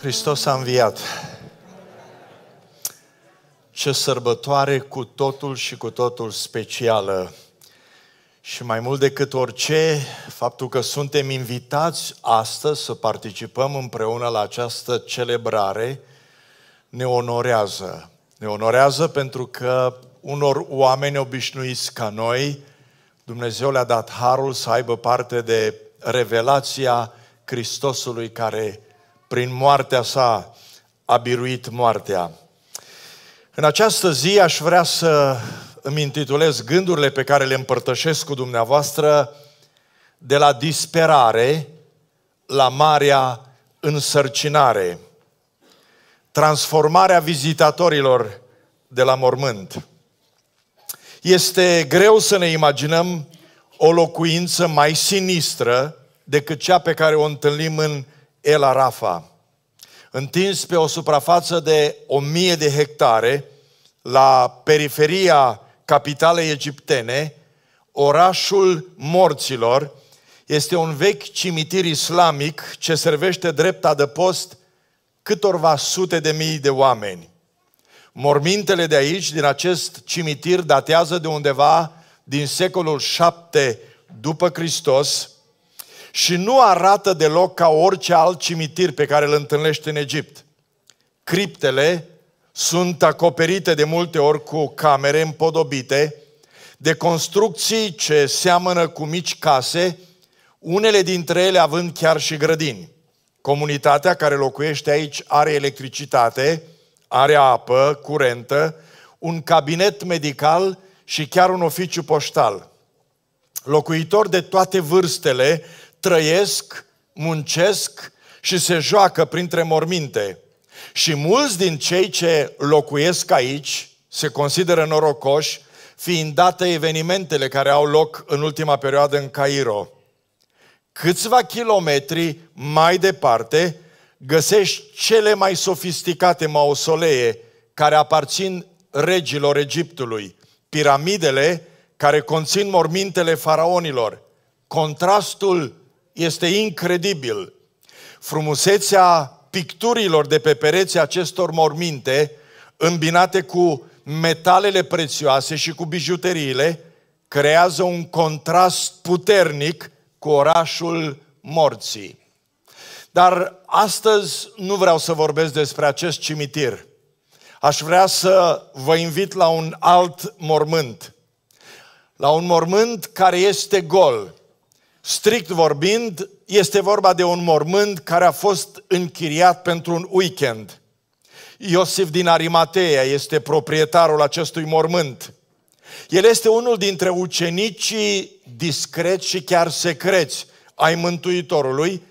Hristos a înviat. Ce sărbătoare cu totul și cu totul specială. Și mai mult decât orice, faptul că suntem invitați astăzi să participăm împreună la această celebrare ne onorează. Ne onorează pentru că unor oameni obișnuiți ca noi, Dumnezeu le-a dat harul să aibă parte de revelația Hristosului care prin moartea sa a biruit moartea. În această zi aș vrea să îmi intitulez gândurile pe care le împărtășesc cu dumneavoastră de la disperare la marea însărcinare, transformarea vizitatorilor de la mormânt. Este greu să ne imaginăm o locuință mai sinistră decât cea pe care o întâlnim în el Arafa, întins pe o suprafață de 1000 de hectare la periferia capitalei egiptene, orașul morților, este un vechi cimitir islamic ce servește drept adăpost câtorva sute de mii de oameni. Mormintele de aici, din acest cimitir, datează de undeva din secolul 7 după Hristos, și nu arată deloc ca orice alt cimitir pe care îl întâlnești în Egipt. Criptele sunt acoperite de multe ori cu camere împodobite, de construcții ce seamănă cu mici case, unele dintre ele având chiar și grădini. Comunitatea care locuiește aici are electricitate, are apă curentă, un cabinet medical și chiar un oficiu poștal. Locuitori de toate vârstele trăiesc, muncesc și se joacă printre morminte. Și mulți din cei ce locuiesc aici se consideră norocoși, fiind date evenimentele care au loc în ultima perioadă în Cairo. Câțiva kilometri mai departe găsești cele mai sofisticate mausolee care aparțin regilor Egiptului, piramidele care conțin mormintele faraonilor. Contrastul este incredibil. Frumusețea picturilor de pe pereții acestor morminte, îmbinate cu metalele prețioase și cu bijuteriile, creează un contrast puternic cu orașul morții. Dar astăzi nu vreau să vorbesc despre acest cimitir. Aș vrea să vă invit la un alt mormânt. La un mormânt care este gol. Strict vorbind, este vorba de un mormânt care a fost închiriat pentru un weekend. Iosif din Arimatea este proprietarul acestui mormânt. El este unul dintre ucenicii discreți și chiar secreți ai Mântuitorului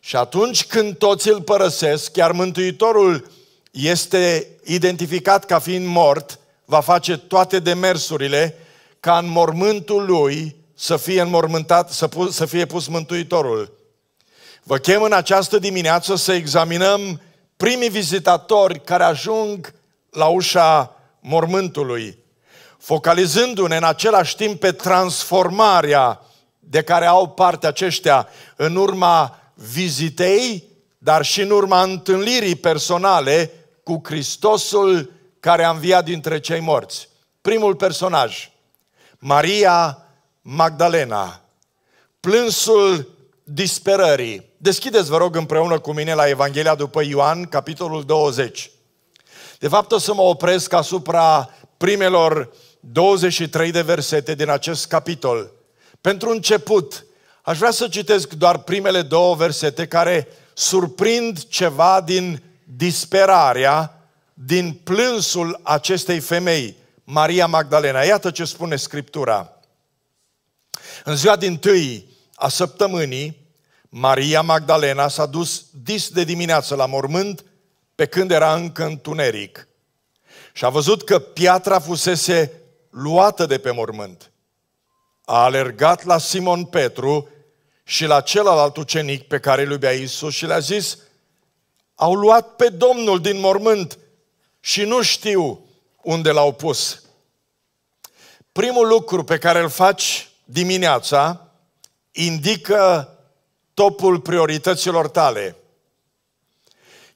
și atunci când toți îl părăsesc, chiar Mântuitorul este identificat ca fiind mort, va face toate demersurile ca în mormântul lui să fie înmormântat, să, pu- să fie pus Mântuitorul. Vă chem în această dimineață să examinăm primii vizitatori care ajung la ușa mormântului, focalizându-ne în același timp pe transformarea de care au parte aceștia în urma vizitei, dar și în urma întâlnirii personale cu Hristosul care a înviat dintre cei morți. Primul personaj, Maria Magdalena. Plânsul disperării. Deschideți, vă rog, împreună cu mine la Evanghelia după Ioan, capitolul 20. De fapt, o să mă opresc asupra primelor 23 de versete din acest capitol. Pentru început, aș vrea să citesc doar primele două versete care surprind ceva din disperarea, din plânsul acestei femei, Maria Magdalena. Iată ce spune Scriptura. În ziua din tâi a săptămânii, Maria Magdalena s-a dus dis de dimineață la mormânt pe când era încă întuneric. Și a văzut că piatra fusese luată de pe mormânt. A alergat la Simon Petru și la celălalt ucenic pe care îl iubea Iisus și le-a zis, au luat pe Domnul din mormânt și nu știu unde l-au pus. Primul lucru pe care îl faci dimineața indică topul priorităților tale.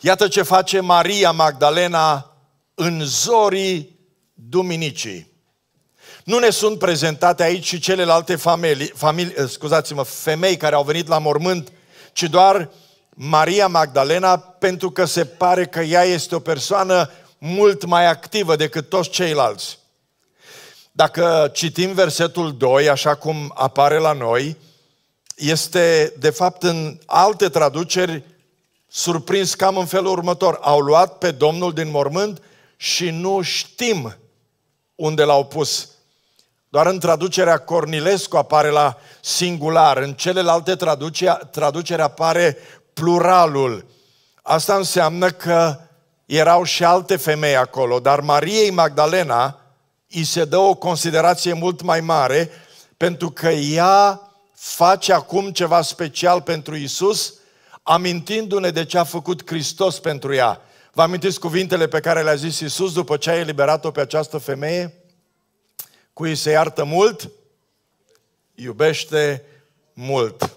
Iată ce face Maria Magdalena în zorii duminicii. Nu ne sunt prezentate aici și celelalte familii, familii, eh, scuzați-mă, femei care au venit la mormânt, ci doar Maria Magdalena, pentru că se pare că ea este o persoană mult mai activă decât toți ceilalți. Dacă citim versetul 2, așa cum apare la noi, este, de fapt, în alte traduceri surprins cam în felul următor. Au luat pe Domnul din mormânt și nu știm unde l-au pus. Doar în traducerea Cornilescu apare la singular, în celelalte traduce, traduceri apare pluralul. Asta înseamnă că erau și alte femei acolo, dar Mariei Magdalena, îi se dă o considerație mult mai mare, pentru că ea face acum ceva special pentru Isus, amintindu-ne de ce a făcut Hristos pentru ea. Vă amintiți cuvintele pe care le-a zis Isus după ce a eliberat-o pe această femeie? ei se iartă mult, iubește mult.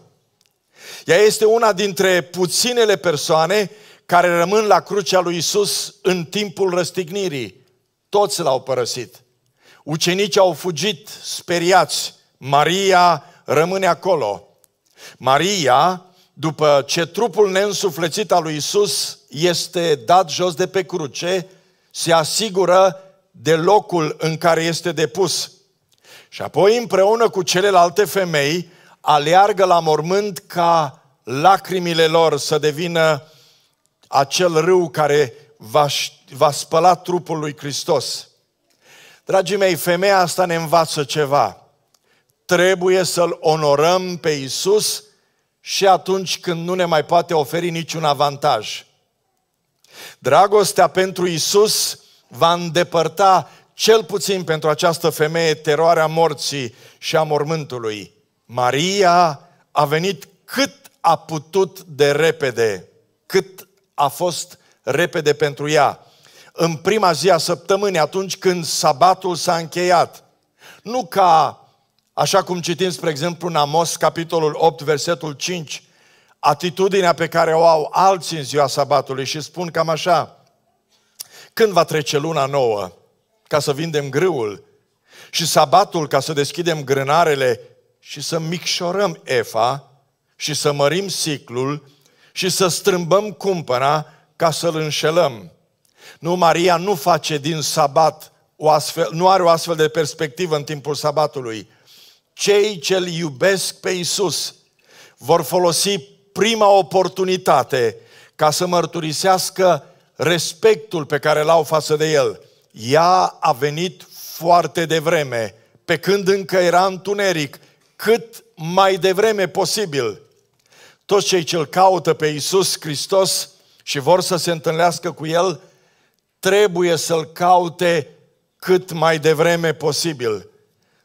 Ea este una dintre puținele persoane care rămân la crucea lui Isus în timpul răstignirii. Toți l-au părăsit. Ucenicii au fugit, speriați. Maria rămâne acolo. Maria, după ce trupul neînsuflețit al lui Isus este dat jos de pe cruce, se asigură de locul în care este depus. Și apoi, împreună cu celelalte femei, aleargă la mormânt ca lacrimile lor să devină acel râu care va, va spăla trupul lui Hristos. Dragii mei, femeia asta ne învață ceva. Trebuie să-L onorăm pe Isus și atunci când nu ne mai poate oferi niciun avantaj. Dragostea pentru Isus va îndepărta cel puțin pentru această femeie teroarea morții și a mormântului. Maria a venit cât a putut de repede, cât a fost repede pentru ea în prima zi a săptămânii, atunci când sabatul s-a încheiat. Nu ca, așa cum citim, spre exemplu, în Amos, capitolul 8, versetul 5, atitudinea pe care o au alții în ziua sabatului și spun cam așa, când va trece luna nouă ca să vindem grâul și sabatul ca să deschidem grânarele și să micșorăm efa și să mărim ciclul și să strâmbăm cumpăna ca să-l înșelăm. Nu, Maria nu face din sabat o astfel, nu are o astfel de perspectivă în timpul sabatului. Cei ce îl iubesc pe Isus vor folosi prima oportunitate ca să mărturisească respectul pe care l-au față de el. Ea a venit foarte devreme, pe când încă era întuneric, cât mai devreme posibil. Toți cei ce îl caută pe Isus Hristos și vor să se întâlnească cu el, trebuie să-L caute cât mai devreme posibil.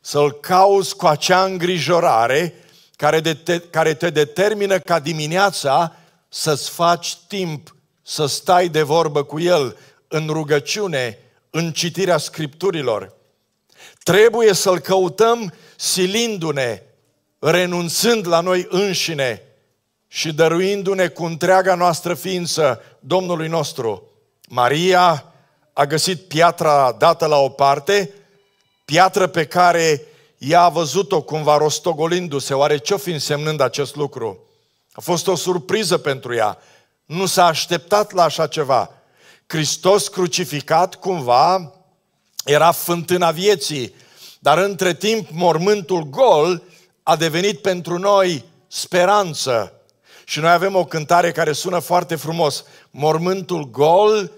Să-L cauți cu acea îngrijorare care, de te, care te determină ca dimineața să-ți faci timp să stai de vorbă cu El în rugăciune, în citirea Scripturilor. Trebuie să-L căutăm silindu-ne, renunțând la noi înșine și dăruindu-ne cu întreaga noastră ființă Domnului nostru. Maria, a găsit piatra dată la o parte, piatră pe care ea a văzut-o cumva rostogolindu-se. Oare ce-o fi însemnând acest lucru? A fost o surpriză pentru ea. Nu s-a așteptat la așa ceva. Hristos crucificat cumva era fântâna vieții, dar între timp mormântul gol a devenit pentru noi speranță. Și noi avem o cântare care sună foarte frumos. Mormântul gol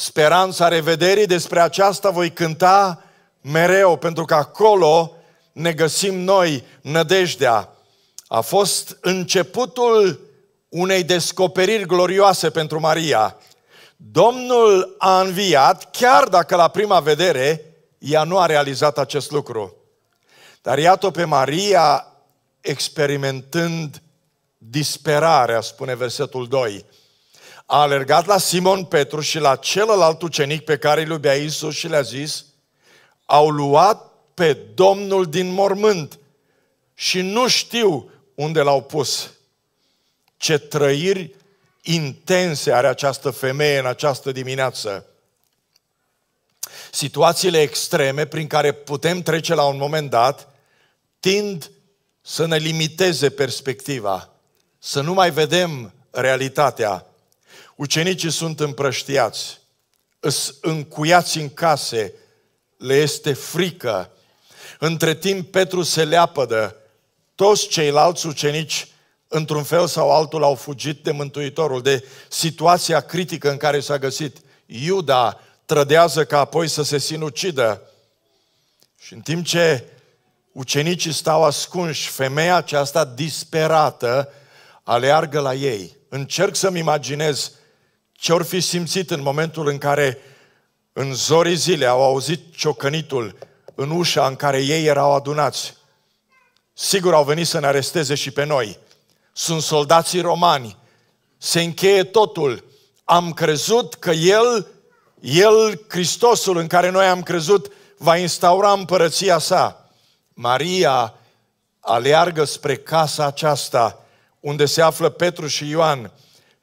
speranța revederii, despre aceasta voi cânta mereu, pentru că acolo ne găsim noi nădejdea. A fost începutul unei descoperiri glorioase pentru Maria. Domnul a înviat, chiar dacă la prima vedere ea nu a realizat acest lucru. Dar iată pe Maria experimentând disperarea, spune versetul 2 a alergat la Simon Petru și la celălalt ucenic pe care îl iubea Isus și le-a zis, au luat pe Domnul din mormânt și nu știu unde l-au pus. Ce trăiri intense are această femeie în această dimineață. Situațiile extreme prin care putem trece la un moment dat tind să ne limiteze perspectiva, să nu mai vedem realitatea Ucenicii sunt împrăștiați, îs încuiați în case, le este frică. Între timp Petru se leapădă, toți ceilalți ucenici într-un fel sau altul au fugit de Mântuitorul, de situația critică în care s-a găsit. Iuda trădează ca apoi să se sinucidă. Și în timp ce ucenicii stau ascunși, femeia aceasta disperată aleargă la ei. Încerc să-mi imaginez ce or fi simțit în momentul în care în zorii zile au auzit ciocănitul în ușa în care ei erau adunați. Sigur au venit să ne aresteze și pe noi. Sunt soldații romani. Se încheie totul. Am crezut că El, El, Hristosul în care noi am crezut, va instaura împărăția sa. Maria aleargă spre casa aceasta unde se află Petru și Ioan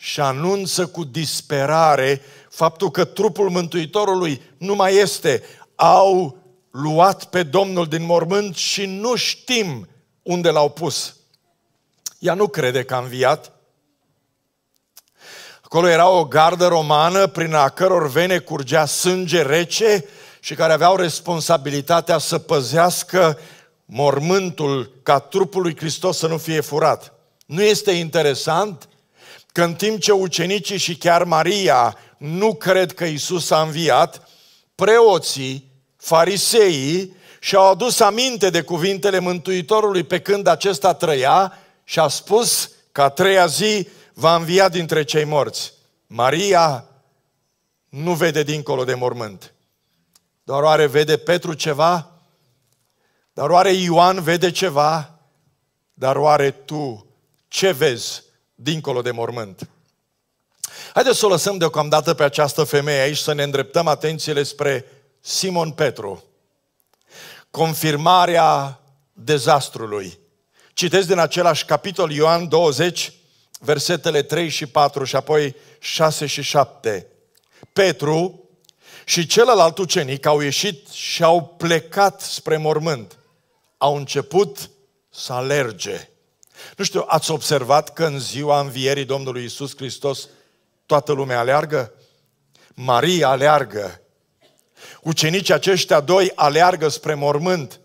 și anunță cu disperare faptul că trupul Mântuitorului nu mai este. Au luat pe Domnul din mormânt și nu știm unde l-au pus. Ea nu crede că a înviat. Acolo era o gardă romană prin a căror vene curgea sânge rece și care aveau responsabilitatea să păzească mormântul ca trupul lui Hristos să nu fie furat. Nu este interesant că în timp ce ucenicii și chiar Maria nu cred că Isus a înviat, preoții, fariseii și-au adus aminte de cuvintele Mântuitorului pe când acesta trăia și a spus că a treia zi va învia dintre cei morți. Maria nu vede dincolo de mormânt. Doar oare vede Petru ceva? Dar oare Ioan vede ceva? Dar oare tu ce vezi dincolo de mormânt. Haideți să o lăsăm deocamdată pe această femeie aici, să ne îndreptăm atențiile spre Simon Petru. Confirmarea dezastrului. Citesc din același capitol Ioan 20, versetele 3 și 4 și apoi 6 și 7. Petru și celălalt ucenic au ieșit și au plecat spre mormânt. Au început să alerge. Nu știu, ați observat că în ziua învierii Domnului Isus Hristos toată lumea aleargă? Maria aleargă. Ucenicii aceștia doi aleargă spre mormânt.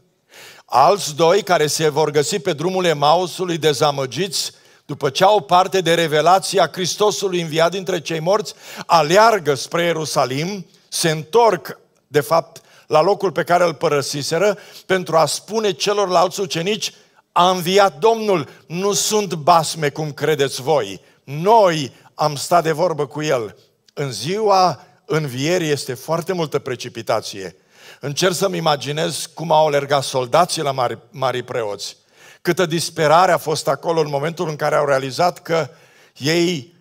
Alți doi care se vor găsi pe drumul Emausului dezamăgiți după ce au parte de revelația Hristosului înviat dintre cei morți, aleargă spre Ierusalim, se întorc, de fapt, la locul pe care îl părăsiseră pentru a spune celorlalți ucenici a înviat Domnul, nu sunt basme cum credeți voi. Noi am stat de vorbă cu El. În ziua învierii este foarte multă precipitație. Încerc să-mi imaginez cum au alergat soldații la mari, mari preoți. Câtă disperare a fost acolo în momentul în care au realizat că ei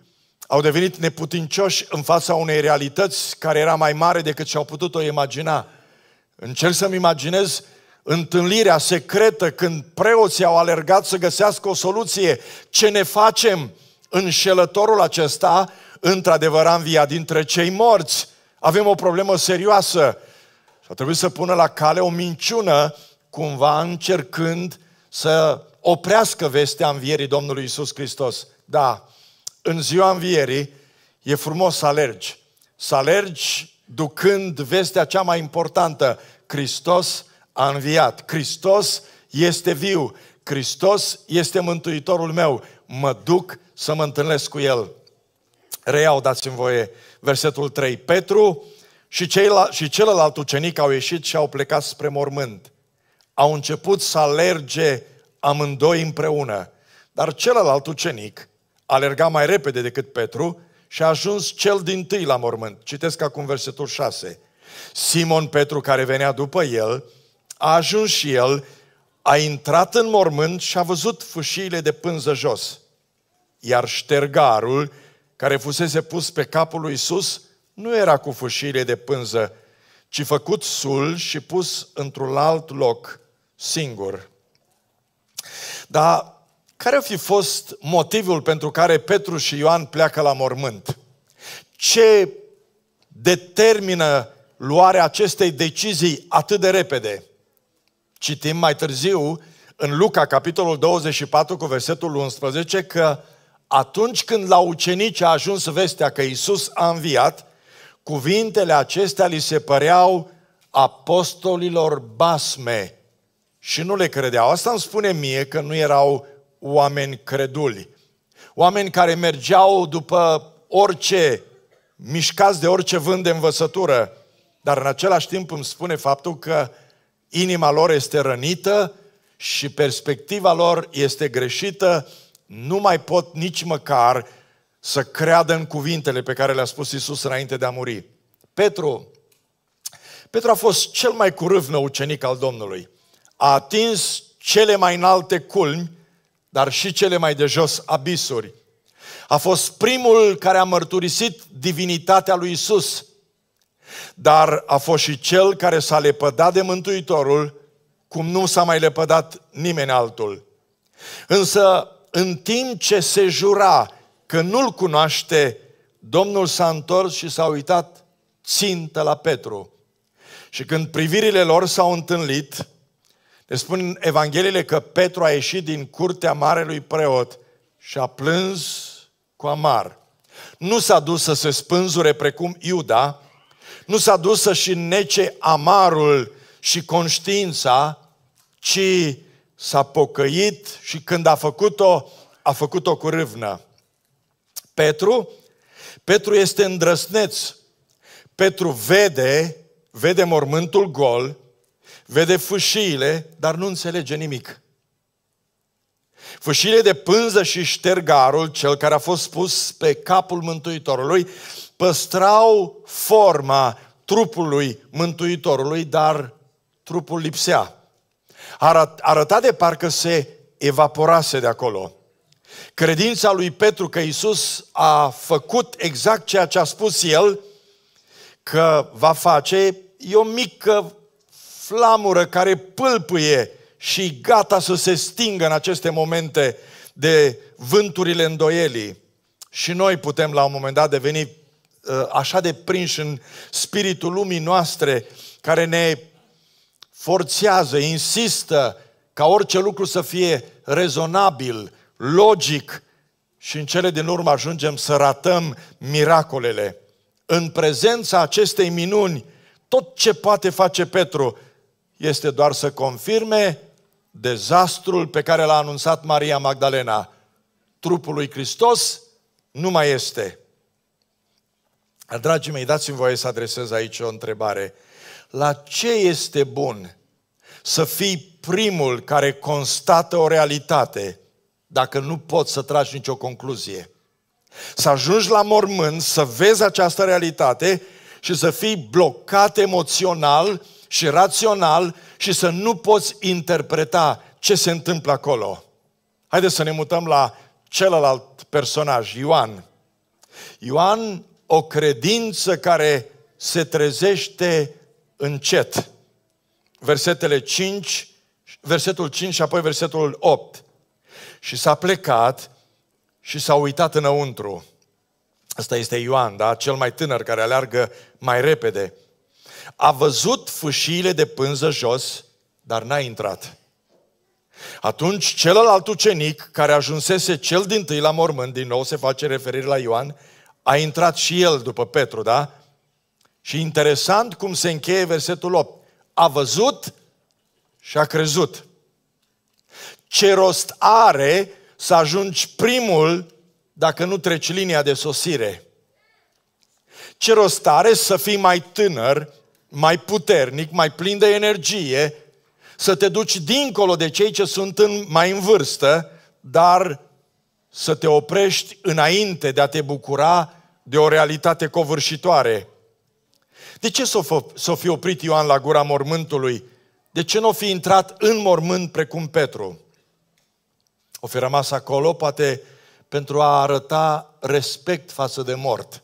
au devenit neputincioși în fața unei realități care era mai mare decât și-au putut-o imagina. Încerc să-mi imaginez întâlnirea secretă când preoții au alergat să găsească o soluție, ce ne facem înșelătorul acesta, într-adevăr în via dintre cei morți. Avem o problemă serioasă și a trebuit să pună la cale o minciună, cumva încercând să oprească vestea învierii Domnului Isus Hristos. Da, în ziua învierii e frumos să alergi. Să alergi ducând vestea cea mai importantă, Hristos a înviat. Hristos este viu. Hristos este mântuitorul meu. Mă duc să mă întâlnesc cu El. Reiau, dați-mi voie, versetul 3. Petru și, ceilal- și celălalt ucenic au ieșit și au plecat spre mormânt. Au început să alerge amândoi împreună. Dar celălalt ucenic alerga mai repede decât Petru și a ajuns cel din tâi la mormânt. Citesc acum versetul 6. Simon Petru, care venea după el, a ajuns și el, a intrat în mormânt și a văzut fâșiile de pânză jos. Iar ștergarul care fusese pus pe capul lui Isus nu era cu fâșiile de pânză, ci făcut sul și pus într-un alt loc, singur. Dar care a fi fost motivul pentru care Petru și Ioan pleacă la mormânt? Ce determină luarea acestei decizii atât de repede? Citim mai târziu în Luca, capitolul 24, cu versetul 11, că atunci când la ucenici a ajuns vestea că Isus a înviat, cuvintele acestea li se păreau apostolilor basme și nu le credeau. Asta îmi spune mie că nu erau oameni creduli. Oameni care mergeau după orice, mișcați de orice vânt de învățătură. Dar în același timp îmi spune faptul că inima lor este rănită și perspectiva lor este greșită, nu mai pot nici măcar să creadă în cuvintele pe care le-a spus Isus înainte de a muri. Petru, Petru a fost cel mai curâvnă ucenic al Domnului. A atins cele mai înalte culmi, dar și cele mai de jos abisuri. A fost primul care a mărturisit divinitatea lui Isus. Dar a fost și cel care s-a lepădat de Mântuitorul, cum nu s-a mai lepădat nimeni altul. Însă, în timp ce se jura că nu-l cunoaște, Domnul s-a întors și s-a uitat țintă la Petru. Și când privirile lor s-au întâlnit, ne spun Evangheliile că Petru a ieșit din curtea marelui preot și a plâns cu amar. Nu s-a dus să se spânzure precum Iuda, nu s-a dus să-și nece amarul și conștiința, ci s-a pocăit și când a făcut-o, a făcut-o cu râvnă. Petru? Petru este îndrăsneț. Petru vede, vede mormântul gol, vede fâșiile, dar nu înțelege nimic. Fâșiile de pânză și ștergarul, cel care a fost pus pe capul Mântuitorului, păstrau forma trupului Mântuitorului, dar trupul lipsea. Arăta de parcă se evaporase de acolo. Credința lui Petru că Isus a făcut exact ceea ce a spus el că va face, e o mică flamură care pâlpâie și gata să se stingă în aceste momente de vânturile îndoielii. Și noi putem la un moment dat deveni Uh, așa de prinși în spiritul lumii noastre care ne forțează, insistă ca orice lucru să fie rezonabil, logic și în cele din urmă ajungem să ratăm miracolele. În prezența acestei minuni, tot ce poate face Petru este doar să confirme dezastrul pe care l-a anunțat Maria Magdalena. Trupul lui Hristos nu mai este. Dragii mei, dați-mi voie să adresez aici o întrebare. La ce este bun să fii primul care constată o realitate dacă nu poți să tragi nicio concluzie? Să ajungi la mormânt, să vezi această realitate și să fii blocat emoțional și rațional și să nu poți interpreta ce se întâmplă acolo. Haideți să ne mutăm la celălalt personaj, Ioan. Ioan o credință care se trezește încet. Versetele 5, versetul 5 și apoi versetul 8. Și s-a plecat și s-a uitat înăuntru. Asta este Ioan, da? Cel mai tânăr care aleargă mai repede. A văzut fâșiile de pânză jos, dar n-a intrat. Atunci celălalt ucenic, care ajunsese cel din tâi la mormânt, din nou se face referire la Ioan, a intrat și el după Petru, da? Și interesant cum se încheie versetul 8. A văzut și a crezut. Ce rost are să ajungi primul dacă nu treci linia de sosire? Ce rost are să fii mai tânăr, mai puternic, mai plin de energie, să te duci dincolo de cei ce sunt în, mai în vârstă, dar să te oprești înainte de a te bucura de o realitate covârșitoare. De ce s-o, s-o fi oprit Ioan la gura mormântului? De ce nu n-o fi intrat în mormânt precum Petru? O fi rămas acolo, poate pentru a arăta respect față de mort.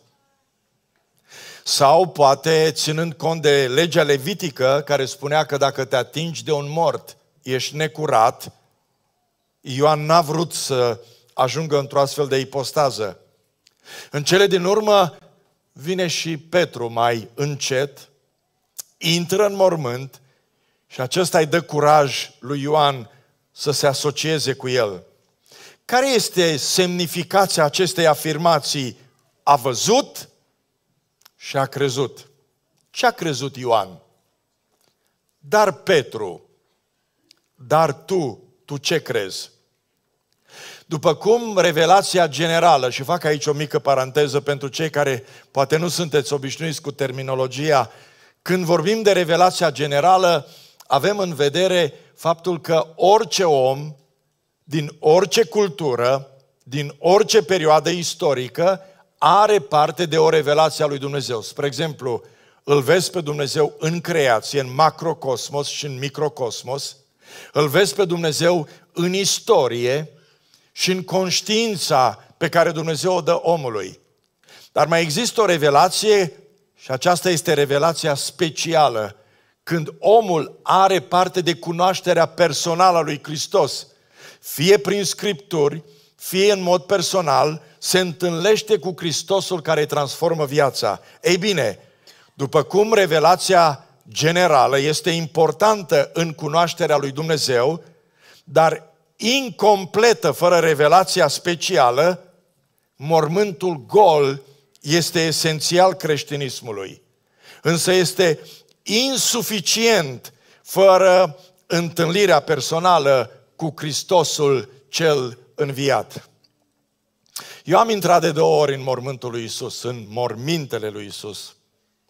Sau poate ținând cont de legea levitică care spunea că dacă te atingi de un mort, ești necurat, Ioan n-a vrut să ajungă într-o astfel de ipostază. În cele din urmă vine și Petru mai încet, intră în mormânt și acesta îi dă curaj lui Ioan să se asocieze cu el. Care este semnificația acestei afirmații? A văzut și a crezut. Ce a crezut Ioan? Dar Petru, dar tu, tu ce crezi? După cum revelația generală, și fac aici o mică paranteză pentru cei care poate nu sunteți obișnuiți cu terminologia, când vorbim de revelația generală, avem în vedere faptul că orice om, din orice cultură, din orice perioadă istorică, are parte de o revelație a lui Dumnezeu. Spre exemplu, îl vezi pe Dumnezeu în creație, în macrocosmos și în microcosmos, îl vezi pe Dumnezeu în istorie, și în conștiința pe care Dumnezeu o dă omului. Dar mai există o revelație și aceasta este revelația specială, când omul are parte de cunoașterea personală a lui Hristos, fie prin scripturi, fie în mod personal, se întâlnește cu Hristosul care transformă viața. Ei bine, după cum revelația generală este importantă în cunoașterea lui Dumnezeu, dar incompletă, fără revelația specială, mormântul gol este esențial creștinismului. Însă este insuficient fără întâlnirea personală cu Hristosul cel înviat. Eu am intrat de două ori în mormântul lui Isus, în mormintele lui Isus.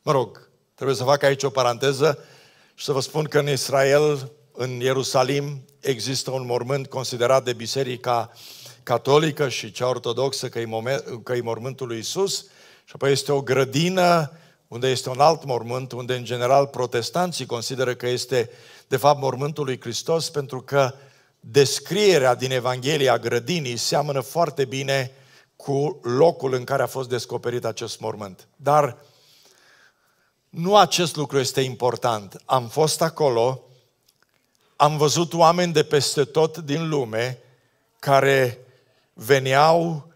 Mă rog, trebuie să fac aici o paranteză și să vă spun că în Israel, în Ierusalim, există un mormânt considerat de Biserica Catolică și cea ortodoxă că e, moment, că e mormântul lui Isus, și apoi este o grădină unde este un alt mormânt, unde în general protestanții consideră că este de fapt mormântul lui Hristos, pentru că descrierea din Evanghelia grădinii seamănă foarte bine cu locul în care a fost descoperit acest mormânt. Dar nu acest lucru este important. Am fost acolo, am văzut oameni de peste tot din lume care veneau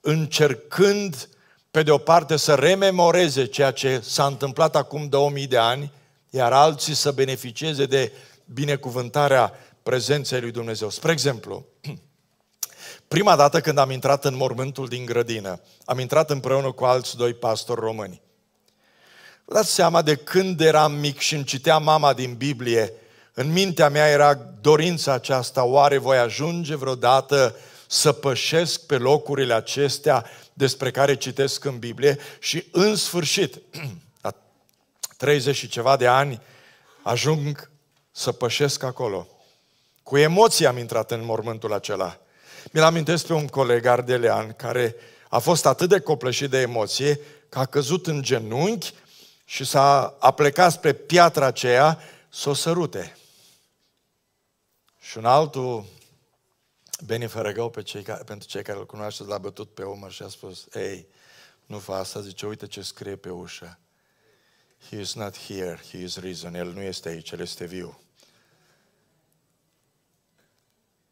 încercând, pe de o parte, să rememoreze ceea ce s-a întâmplat acum 2000 de ani, iar alții să beneficieze de binecuvântarea prezenței lui Dumnezeu. Spre exemplu, prima dată când am intrat în mormântul din grădină, am intrat împreună cu alți doi pastori români. Vă dați seama de când eram mic și îmi citea mama din Biblie în mintea mea era dorința aceasta, oare voi ajunge vreodată să pășesc pe locurile acestea despre care citesc în Biblie și în sfârșit, la 30 și ceva de ani, ajung să pășesc acolo. Cu emoție am intrat în mormântul acela. Mi-l amintesc pe un coleg ardelean care a fost atât de copleșit de emoție că a căzut în genunchi și s-a a plecat spre piatra aceea să o sărute. Și un altul, Beni Fărăgău, pe cei care, pentru cei care îl cunoașteți, l-a bătut pe omăr și a spus, ei, nu fa asta, zice, uite ce scrie pe ușă. He is not here, he is risen. El nu este aici, el este viu.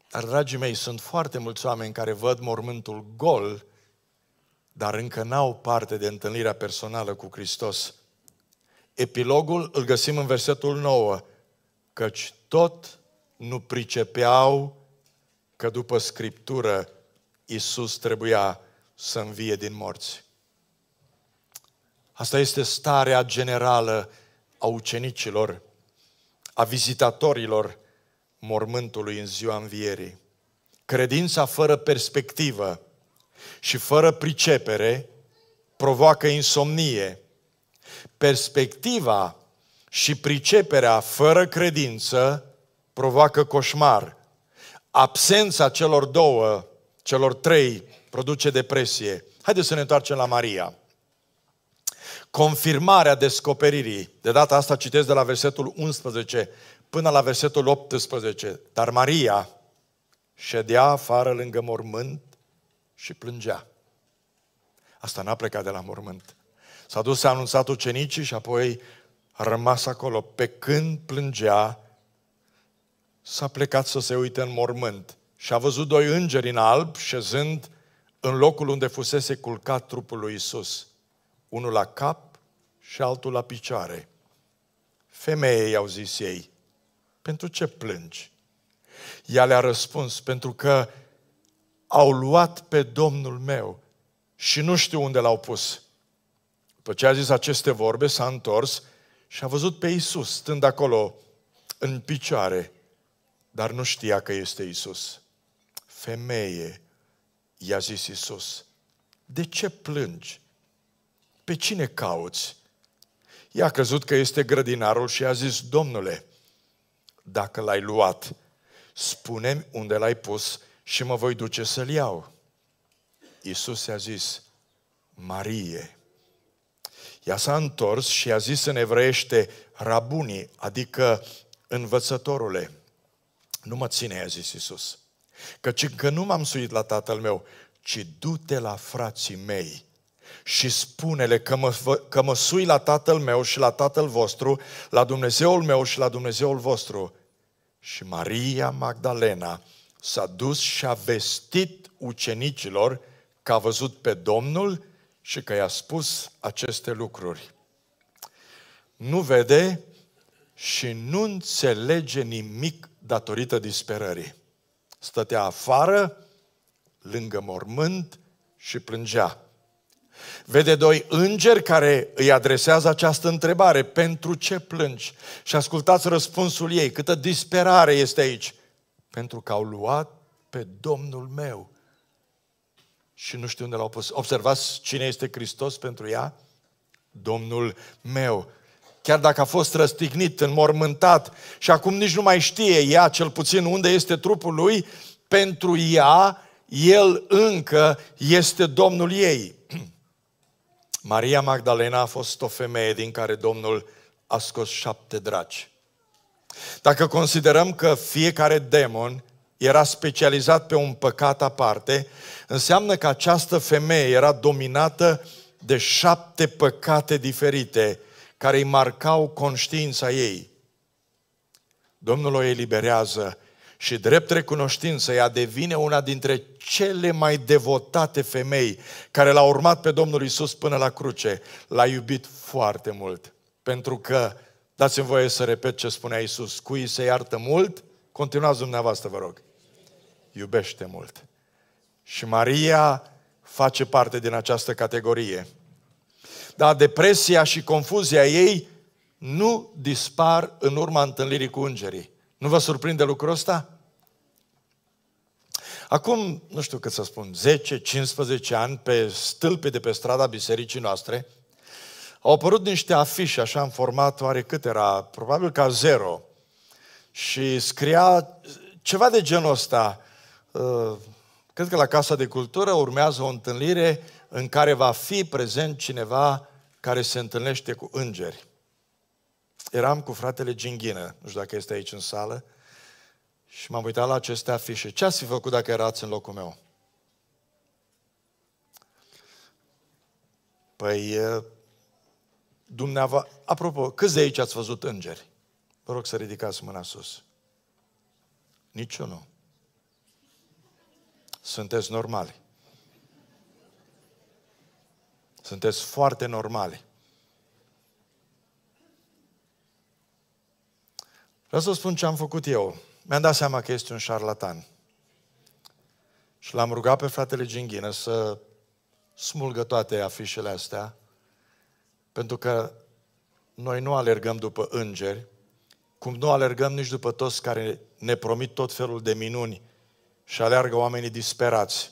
Dar, dragii mei, sunt foarte mulți oameni care văd mormântul gol, dar încă n-au parte de întâlnirea personală cu Hristos. Epilogul îl găsim în versetul 9, căci tot nu pricepeau că după Scriptură Isus trebuia să învie din morți. Asta este starea generală a ucenicilor, a vizitatorilor mormântului în ziua învierii. Credința fără perspectivă și fără pricepere provoacă insomnie. Perspectiva și priceperea fără credință provoacă coșmar. Absența celor două, celor trei, produce depresie. Haideți să ne întoarcem la Maria. Confirmarea descoperirii. De data asta citesc de la versetul 11 până la versetul 18. Dar Maria ședea afară lângă mormânt și plângea. Asta n-a plecat de la mormânt. S-a dus, a anunțat ucenicii și apoi a rămas acolo. Pe când plângea, s-a plecat să se uite în mormânt și a văzut doi îngeri în alb șezând în locul unde fusese culcat trupul lui Isus, unul la cap și altul la picioare. Femeie, i-au zis ei, pentru ce plângi? Ea le-a răspuns, pentru că au luat pe Domnul meu și nu știu unde l-au pus. După ce a zis aceste vorbe, s-a întors și a văzut pe Isus stând acolo, în picioare, dar nu știa că este Isus. Femeie, i-a zis Isus, de ce plângi? Pe cine cauți? i a crezut că este grădinarul și a zis, Domnule, dacă l-ai luat, spune unde l-ai pus și mă voi duce să-l iau. Isus i-a zis, Marie. Ea s-a întors și a zis în evreiește, Rabuni, adică învățătorule. Nu mă ține, a zis Iisus, căci încă nu m-am suit la tatăl meu, ci du-te la frații mei și spune-le că mă, că mă sui la tatăl meu și la tatăl vostru, la Dumnezeul meu și la Dumnezeul vostru. Și Maria Magdalena s-a dus și a vestit ucenicilor că a văzut pe Domnul și că i-a spus aceste lucruri. Nu vede și nu înțelege nimic datorită disperării. Stătea afară, lângă mormânt și plângea. Vede doi îngeri care îi adresează această întrebare, pentru ce plângi? Și ascultați răspunsul ei, câtă disperare este aici. Pentru că au luat pe Domnul meu. Și nu știu unde l-au pus. Observați cine este Hristos pentru ea? Domnul meu chiar dacă a fost răstignit, înmormântat și acum nici nu mai știe ea cel puțin unde este trupul lui, pentru ea el încă este Domnul ei. Maria Magdalena a fost o femeie din care Domnul a scos șapte dragi. Dacă considerăm că fiecare demon era specializat pe un păcat aparte, înseamnă că această femeie era dominată de șapte păcate diferite – care îi marcau conștiința ei. Domnul o eliberează și drept recunoștință ea devine una dintre cele mai devotate femei care l-a urmat pe Domnul Isus până la cruce. L-a iubit foarte mult. Pentru că, dați-mi voie să repet ce spunea Isus, cui se iartă mult, continuați dumneavoastră, vă rog. Iubește mult. Și Maria face parte din această categorie dar depresia și confuzia ei nu dispar în urma întâlnirii cu îngerii. Nu vă surprinde lucrul ăsta? Acum, nu știu cât să spun, 10-15 ani, pe stâlpi de pe strada bisericii noastre, au apărut niște afișe, așa în format oare cât era, probabil ca zero, și scria ceva de genul ăsta, uh, cred că la Casa de Cultură urmează o întâlnire în care va fi prezent cineva care se întâlnește cu îngeri. Eram cu fratele Ginghină, nu știu dacă este aici în sală, și m-am uitat la aceste afișe. Ce ați fi făcut dacă erați în locul meu? Păi, dumneavoastră... Apropo, câți de aici ați văzut îngeri? Vă rog să ridicați mâna sus. Niciunul. Sunteți normali. Sunteți foarte normali. Vreau să spun ce am făcut eu. Mi-am dat seama că este un șarlatan. Și l-am rugat pe fratele Ginghină să smulgă toate afișele astea, pentru că noi nu alergăm după îngeri, cum nu alergăm nici după toți care ne promit tot felul de minuni și aleargă oamenii disperați,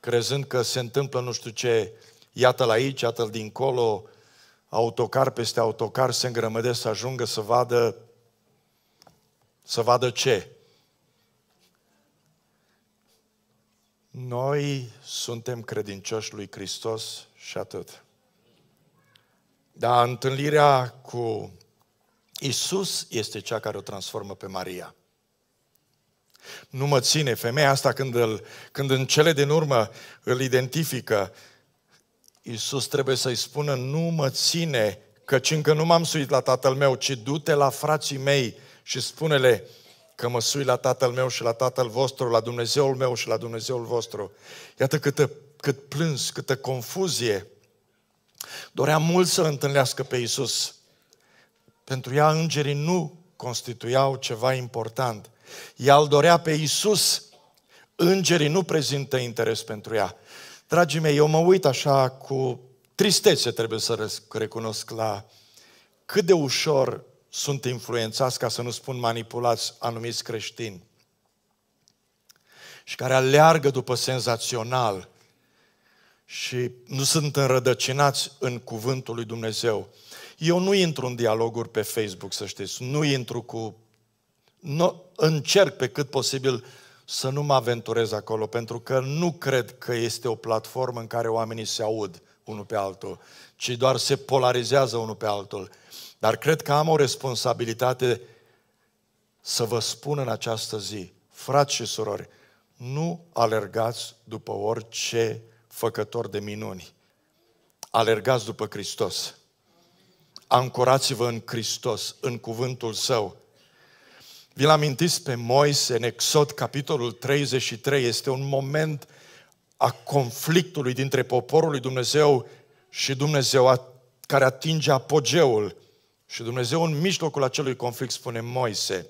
crezând că se întâmplă nu știu ce iată-l aici, iată-l dincolo, autocar peste autocar se îngrămădesc să ajungă să vadă să vadă ce? Noi suntem credincioși lui Hristos și atât. Dar întâlnirea cu Isus este cea care o transformă pe Maria. Nu mă ține femeia asta când, îl, când în cele din urmă îl identifică, Iisus trebuie să-i spună, nu mă ține, căci încă nu m-am suit la tatăl meu, ci du-te la frații mei și spune-le că mă sui la tatăl meu și la tatăl vostru, la Dumnezeul meu și la Dumnezeul vostru. Iată câtă, cât plâns, câtă confuzie. Dorea mult să întâlnească pe Iisus. Pentru ea îngerii nu constituiau ceva important. Ea îl dorea pe Iisus. Îngerii nu prezintă interes pentru ea. Dragii mei, eu mă uit așa cu tristețe, trebuie să recunosc la cât de ușor sunt influențați, ca să nu spun manipulați, anumiți creștini și care aleargă după senzațional și nu sunt înrădăcinați în cuvântul lui Dumnezeu. Eu nu intru în dialoguri pe Facebook, să știți, nu intru cu... Nu, încerc pe cât posibil să nu mă aventurez acolo, pentru că nu cred că este o platformă în care oamenii se aud unul pe altul, ci doar se polarizează unul pe altul. Dar cred că am o responsabilitate să vă spun în această zi, frați și surori, nu alergați după orice făcător de minuni. Alergați după Hristos. Ancorați-vă în Hristos, în cuvântul Său. Vi-l amintiți pe Moise în Exod, capitolul 33, este un moment a conflictului dintre poporul lui Dumnezeu și Dumnezeu a, care atinge apogeul. Și Dumnezeu în mijlocul acelui conflict spune Moise,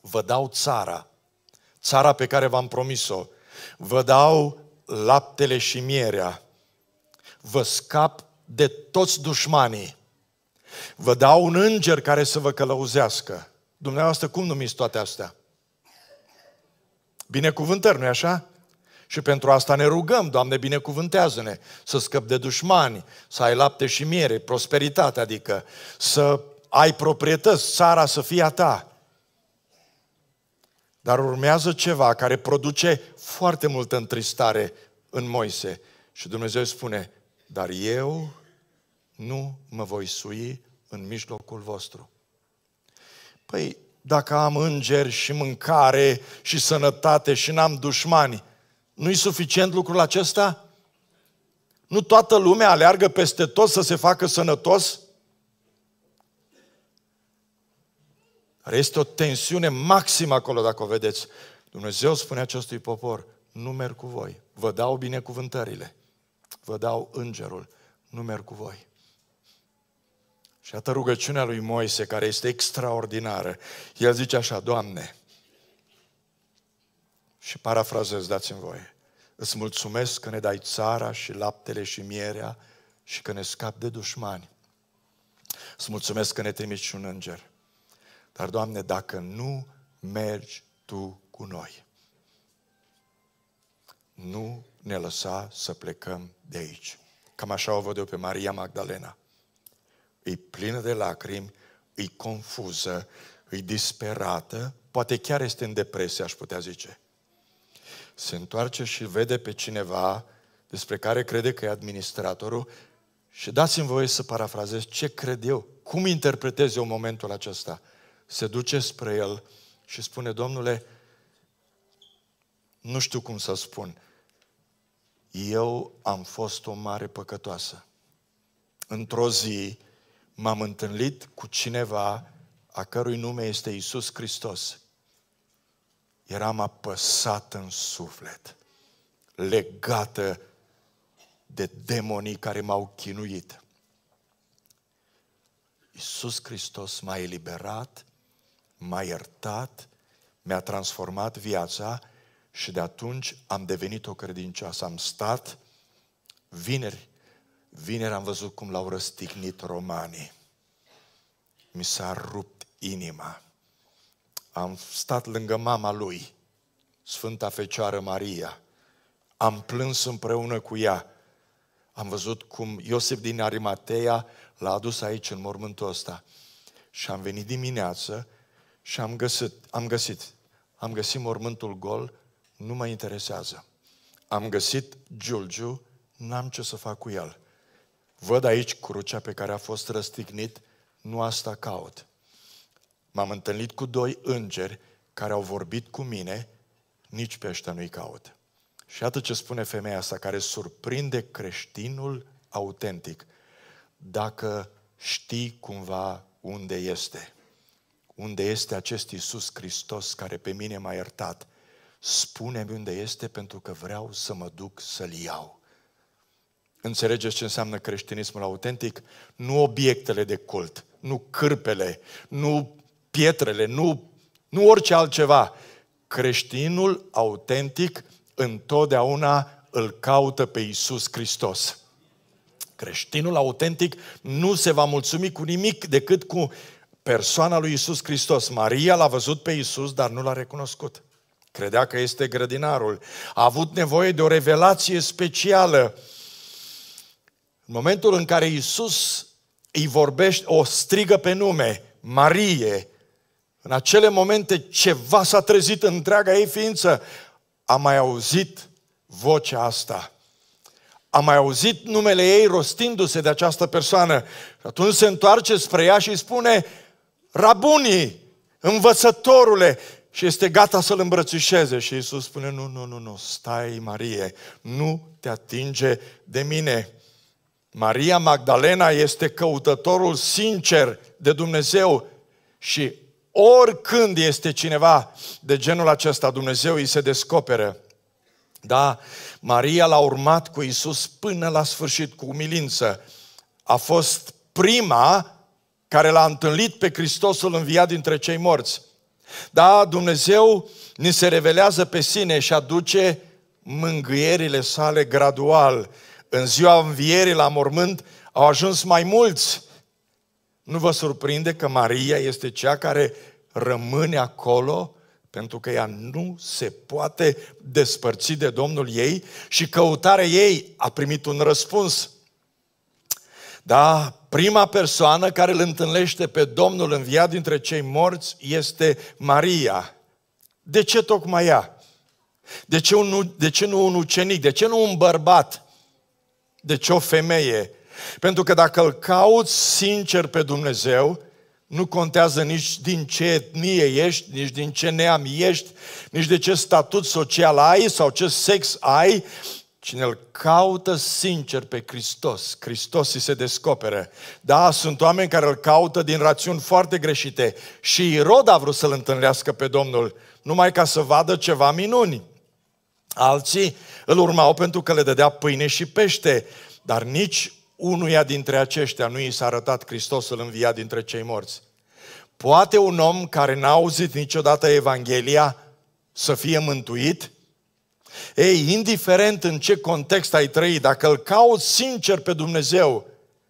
vă dau țara, țara pe care v-am promis-o, vă dau laptele și mierea, vă scap de toți dușmanii, vă dau un înger care să vă călăuzească. Dumneavoastră, cum numiți toate astea? Binecuvântări, nu-i așa? Și pentru asta ne rugăm, Doamne, binecuvântează-ne, să scăp de dușmani, să ai lapte și miere, prosperitate, adică să ai proprietăți, țara să fie a ta. Dar urmează ceva care produce foarte multă întristare în Moise. Și Dumnezeu spune, dar eu nu mă voi sui în mijlocul vostru. Păi, dacă am îngeri și mâncare și sănătate și n-am dușmani, nu-i suficient lucrul acesta? Nu toată lumea aleargă peste tot să se facă sănătos? Dar este o tensiune maximă acolo, dacă o vedeți. Dumnezeu spune acestui popor, nu merg cu voi, vă dau binecuvântările, vă dau îngerul, nu merg cu voi. Și atât rugăciunea lui Moise, care este extraordinară, el zice așa, Doamne, și parafrazez, dați-mi voie, îți mulțumesc că ne dai țara și laptele și mierea și că ne scap de dușmani. Îți mulțumesc că ne trimiți un înger. Dar, Doamne, dacă nu mergi Tu cu noi, nu ne lăsa să plecăm de aici. Cam așa o văd eu pe Maria Magdalena e plină de lacrimi, e confuză, e disperată, poate chiar este în depresie, aș putea zice. Se întoarce și vede pe cineva despre care crede că e administratorul și dați-mi voie să parafrazez ce cred eu, cum interpretez eu momentul acesta. Se duce spre el și spune, Domnule, nu știu cum să spun, eu am fost o mare păcătoasă. Într-o zi m-am întâlnit cu cineva a cărui nume este Isus Hristos. Eram apăsat în suflet, legată de demonii care m-au chinuit. Isus Hristos m-a eliberat, m-a iertat, mi-a transformat viața și de atunci am devenit o credincioasă. Am stat vineri Vineri am văzut cum l-au răstignit romanii. Mi s-a rupt inima. Am stat lângă mama lui, Sfânta Fecioară Maria. Am plâns împreună cu ea. Am văzut cum Iosif din Arimatea l-a adus aici în mormântul ăsta. Și am venit dimineață și am găsit, am găsit, am găsit mormântul gol, nu mă interesează. Am găsit Giulgiu, n-am ce să fac cu el. Văd aici crucea pe care a fost răstignit, nu asta caut. M-am întâlnit cu doi îngeri care au vorbit cu mine, nici pe ăștia nu-i caut. Și atât ce spune femeia asta, care surprinde creștinul autentic, dacă știi cumva unde este. Unde este acest Iisus Hristos care pe mine m-a iertat? Spune-mi unde este pentru că vreau să mă duc să-L iau. Înțelegeți ce înseamnă creștinismul autentic? Nu obiectele de cult, nu cârpele, nu pietrele, nu, nu orice altceva. Creștinul autentic întotdeauna îl caută pe Isus Hristos. Creștinul autentic nu se va mulțumi cu nimic decât cu persoana lui Isus Hristos. Maria l-a văzut pe Isus, dar nu l-a recunoscut. Credea că este grădinarul. A avut nevoie de o revelație specială în momentul în care Iisus îi vorbește, o strigă pe nume, Marie, în acele momente ceva s-a trezit în întreaga ei ființă. A mai auzit vocea asta. A mai auzit numele ei rostindu-se de această persoană. Și atunci se întoarce spre ea și spune, Rabunii, învățătorule, și este gata să-l îmbrățișeze. Și Iisus spune, nu, nu, nu, nu, stai Marie, nu te atinge de mine. Maria Magdalena este căutătorul sincer de Dumnezeu și oricând este cineva de genul acesta, Dumnezeu îi se descoperă. Da, Maria l-a urmat cu Isus până la sfârșit, cu umilință. A fost prima care l-a întâlnit pe Hristosul înviat dintre cei morți. Da, Dumnezeu ni se revelează pe sine și aduce mângâierile sale gradual în ziua învierii la mormânt au ajuns mai mulți. Nu vă surprinde că Maria este cea care rămâne acolo pentru că ea nu se poate despărți de Domnul ei și căutarea ei a primit un răspuns. Da, prima persoană care îl întâlnește pe Domnul înviat dintre cei morți este Maria. De ce tocmai ea? De ce, un, de ce nu un ucenic? De ce nu un bărbat? Deci o femeie. Pentru că dacă îl cauți sincer pe Dumnezeu, nu contează nici din ce etnie ești, nici din ce neam ești, nici de ce statut social ai sau ce sex ai. Cine îl caută sincer pe Hristos, Hristos îi se descoperă. Da, sunt oameni care îl caută din rațiuni foarte greșite. Și Irod a vrut să-l întâlnească pe Domnul, numai ca să vadă ceva minuni. Alții îl urmau pentru că le dădea pâine și pește, dar nici unuia dintre aceștia nu i s-a arătat Hristosul înviat dintre cei morți. Poate un om care n-a auzit niciodată Evanghelia să fie mântuit? Ei, indiferent în ce context ai trăit, dacă îl cauți sincer pe Dumnezeu,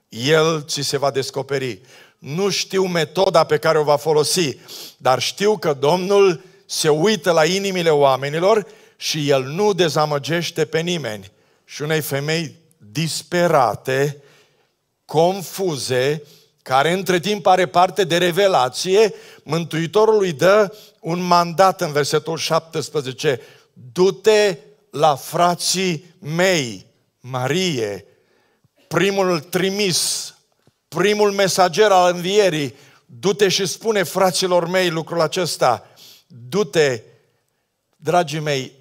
El ți se va descoperi. Nu știu metoda pe care o va folosi, dar știu că Domnul se uită la inimile oamenilor și el nu dezamăgește pe nimeni. Și unei femei disperate, confuze, care între timp are parte de revelație, Mântuitorul îi dă un mandat în versetul 17. Du-te la frații mei, Marie, primul trimis, primul mesager al învierii, du-te și spune fraților mei lucrul acesta, du-te, dragii mei,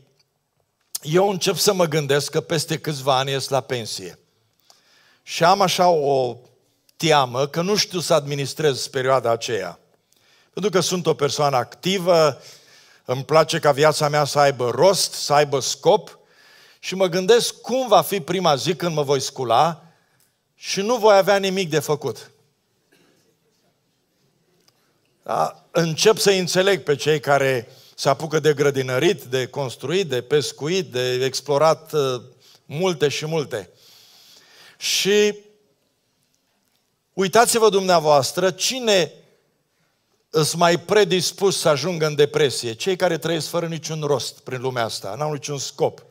eu încep să mă gândesc că peste câțiva ani ies la pensie. Și am așa o teamă că nu știu să administrez perioada aceea. Pentru că sunt o persoană activă, îmi place ca viața mea să aibă rost, să aibă scop și mă gândesc cum va fi prima zi când mă voi scula și nu voi avea nimic de făcut. Da? Încep să înțeleg pe cei care se apucă de grădinărit, de construit, de pescuit, de explorat uh, multe și multe. Și uitați-vă dumneavoastră cine îs mai predispus să ajungă în depresie. Cei care trăiesc fără niciun rost prin lumea asta, n-au niciun scop.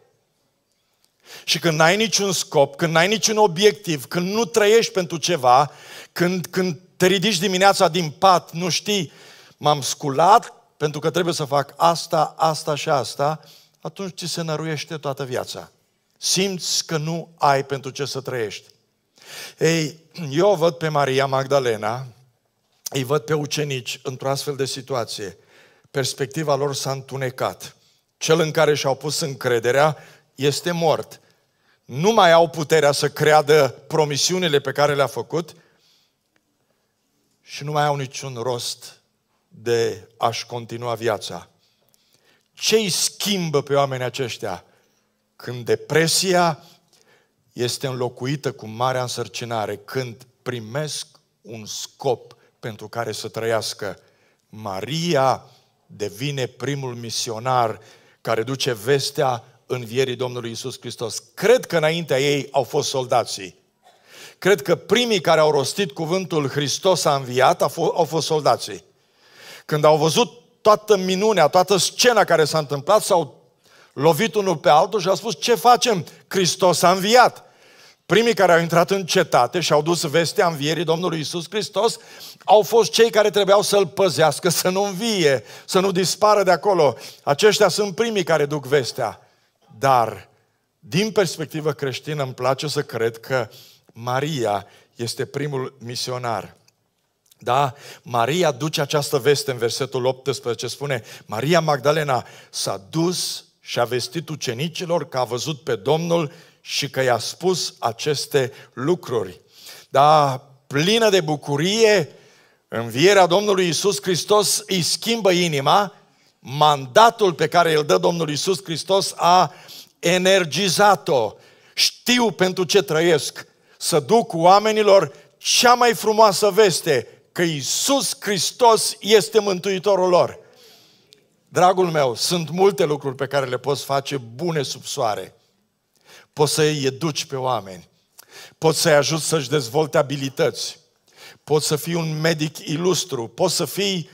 Și când n-ai niciun scop, când n-ai niciun obiectiv, când nu trăiești pentru ceva, când, când te ridici dimineața din pat, nu știi, m-am sculat, pentru că trebuie să fac asta, asta și asta, atunci ți se năruiește toată viața. Simți că nu ai pentru ce să trăiești. Ei, eu văd pe Maria Magdalena, îi văd pe ucenici într-o astfel de situație. Perspectiva lor s-a întunecat. Cel în care și-au pus încrederea este mort. Nu mai au puterea să creadă promisiunile pe care le-a făcut și nu mai au niciun rost de a-și continua viața. Ce îi schimbă pe oamenii aceștia când depresia este înlocuită cu marea însărcinare, când primesc un scop pentru care să trăiască? Maria devine primul misionar care duce vestea învierii Domnului Isus Hristos. Cred că înaintea ei au fost soldații. Cred că primii care au rostit cuvântul Hristos a înviat au fost soldații. Când au văzut toată minunea, toată scena care s-a întâmplat, s-au lovit unul pe altul și au spus, ce facem? Hristos a înviat. Primii care au intrat în cetate și au dus vestea învierii Domnului Isus Hristos au fost cei care trebuiau să-l păzească, să nu învie, să nu dispară de acolo. Aceștia sunt primii care duc vestea. Dar, din perspectivă creștină, îmi place să cred că Maria este primul misionar. Da? Maria duce această veste în versetul 18, spune, Maria Magdalena s-a dus și a vestit ucenicilor că a văzut pe Domnul și că i-a spus aceste lucruri. Da, plină de bucurie, învierea Domnului Isus Hristos îi schimbă inima, mandatul pe care îl dă Domnul Isus Hristos a energizat-o. Știu pentru ce trăiesc, să duc oamenilor cea mai frumoasă veste, că Isus Hristos este Mântuitorul lor. Dragul meu, sunt multe lucruri pe care le poți face bune sub soare. Poți să îi educi pe oameni, poți să-i ajut să-și dezvolte abilități, poți să fii un medic ilustru, poți să fii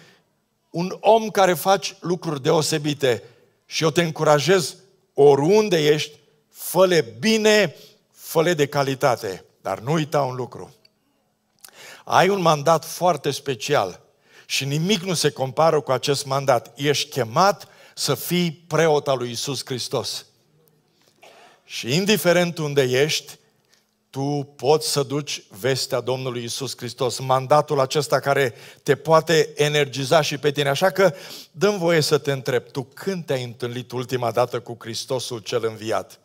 un om care faci lucruri deosebite și eu te încurajez oriunde ești, fă bine, fă de calitate. Dar nu uita un lucru. Ai un mandat foarte special și nimic nu se compară cu acest mandat. Ești chemat să fii preot al lui Isus Hristos. Și indiferent unde ești, tu poți să duci vestea Domnului Isus Hristos, mandatul acesta care te poate energiza și pe tine. Așa că dăm voie să te întreb, tu când te-ai întâlnit ultima dată cu Hristosul cel înviat?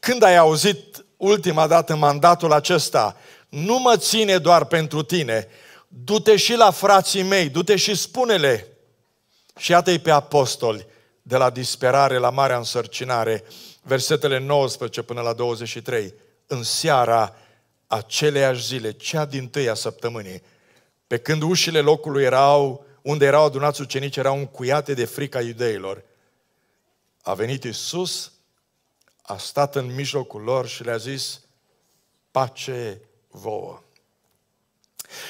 Când ai auzit ultima dată mandatul acesta nu mă ține doar pentru tine, du-te și la frații mei, du-te și spune-le. Și iată-i pe apostoli, de la disperare la marea însărcinare, versetele 19 până la 23, în seara aceleiași zile, cea din tâia săptămânii, pe când ușile locului erau, unde erau adunați ucenici, erau încuiate de frica iudeilor. A venit Isus, a stat în mijlocul lor și le-a zis, pace vouă.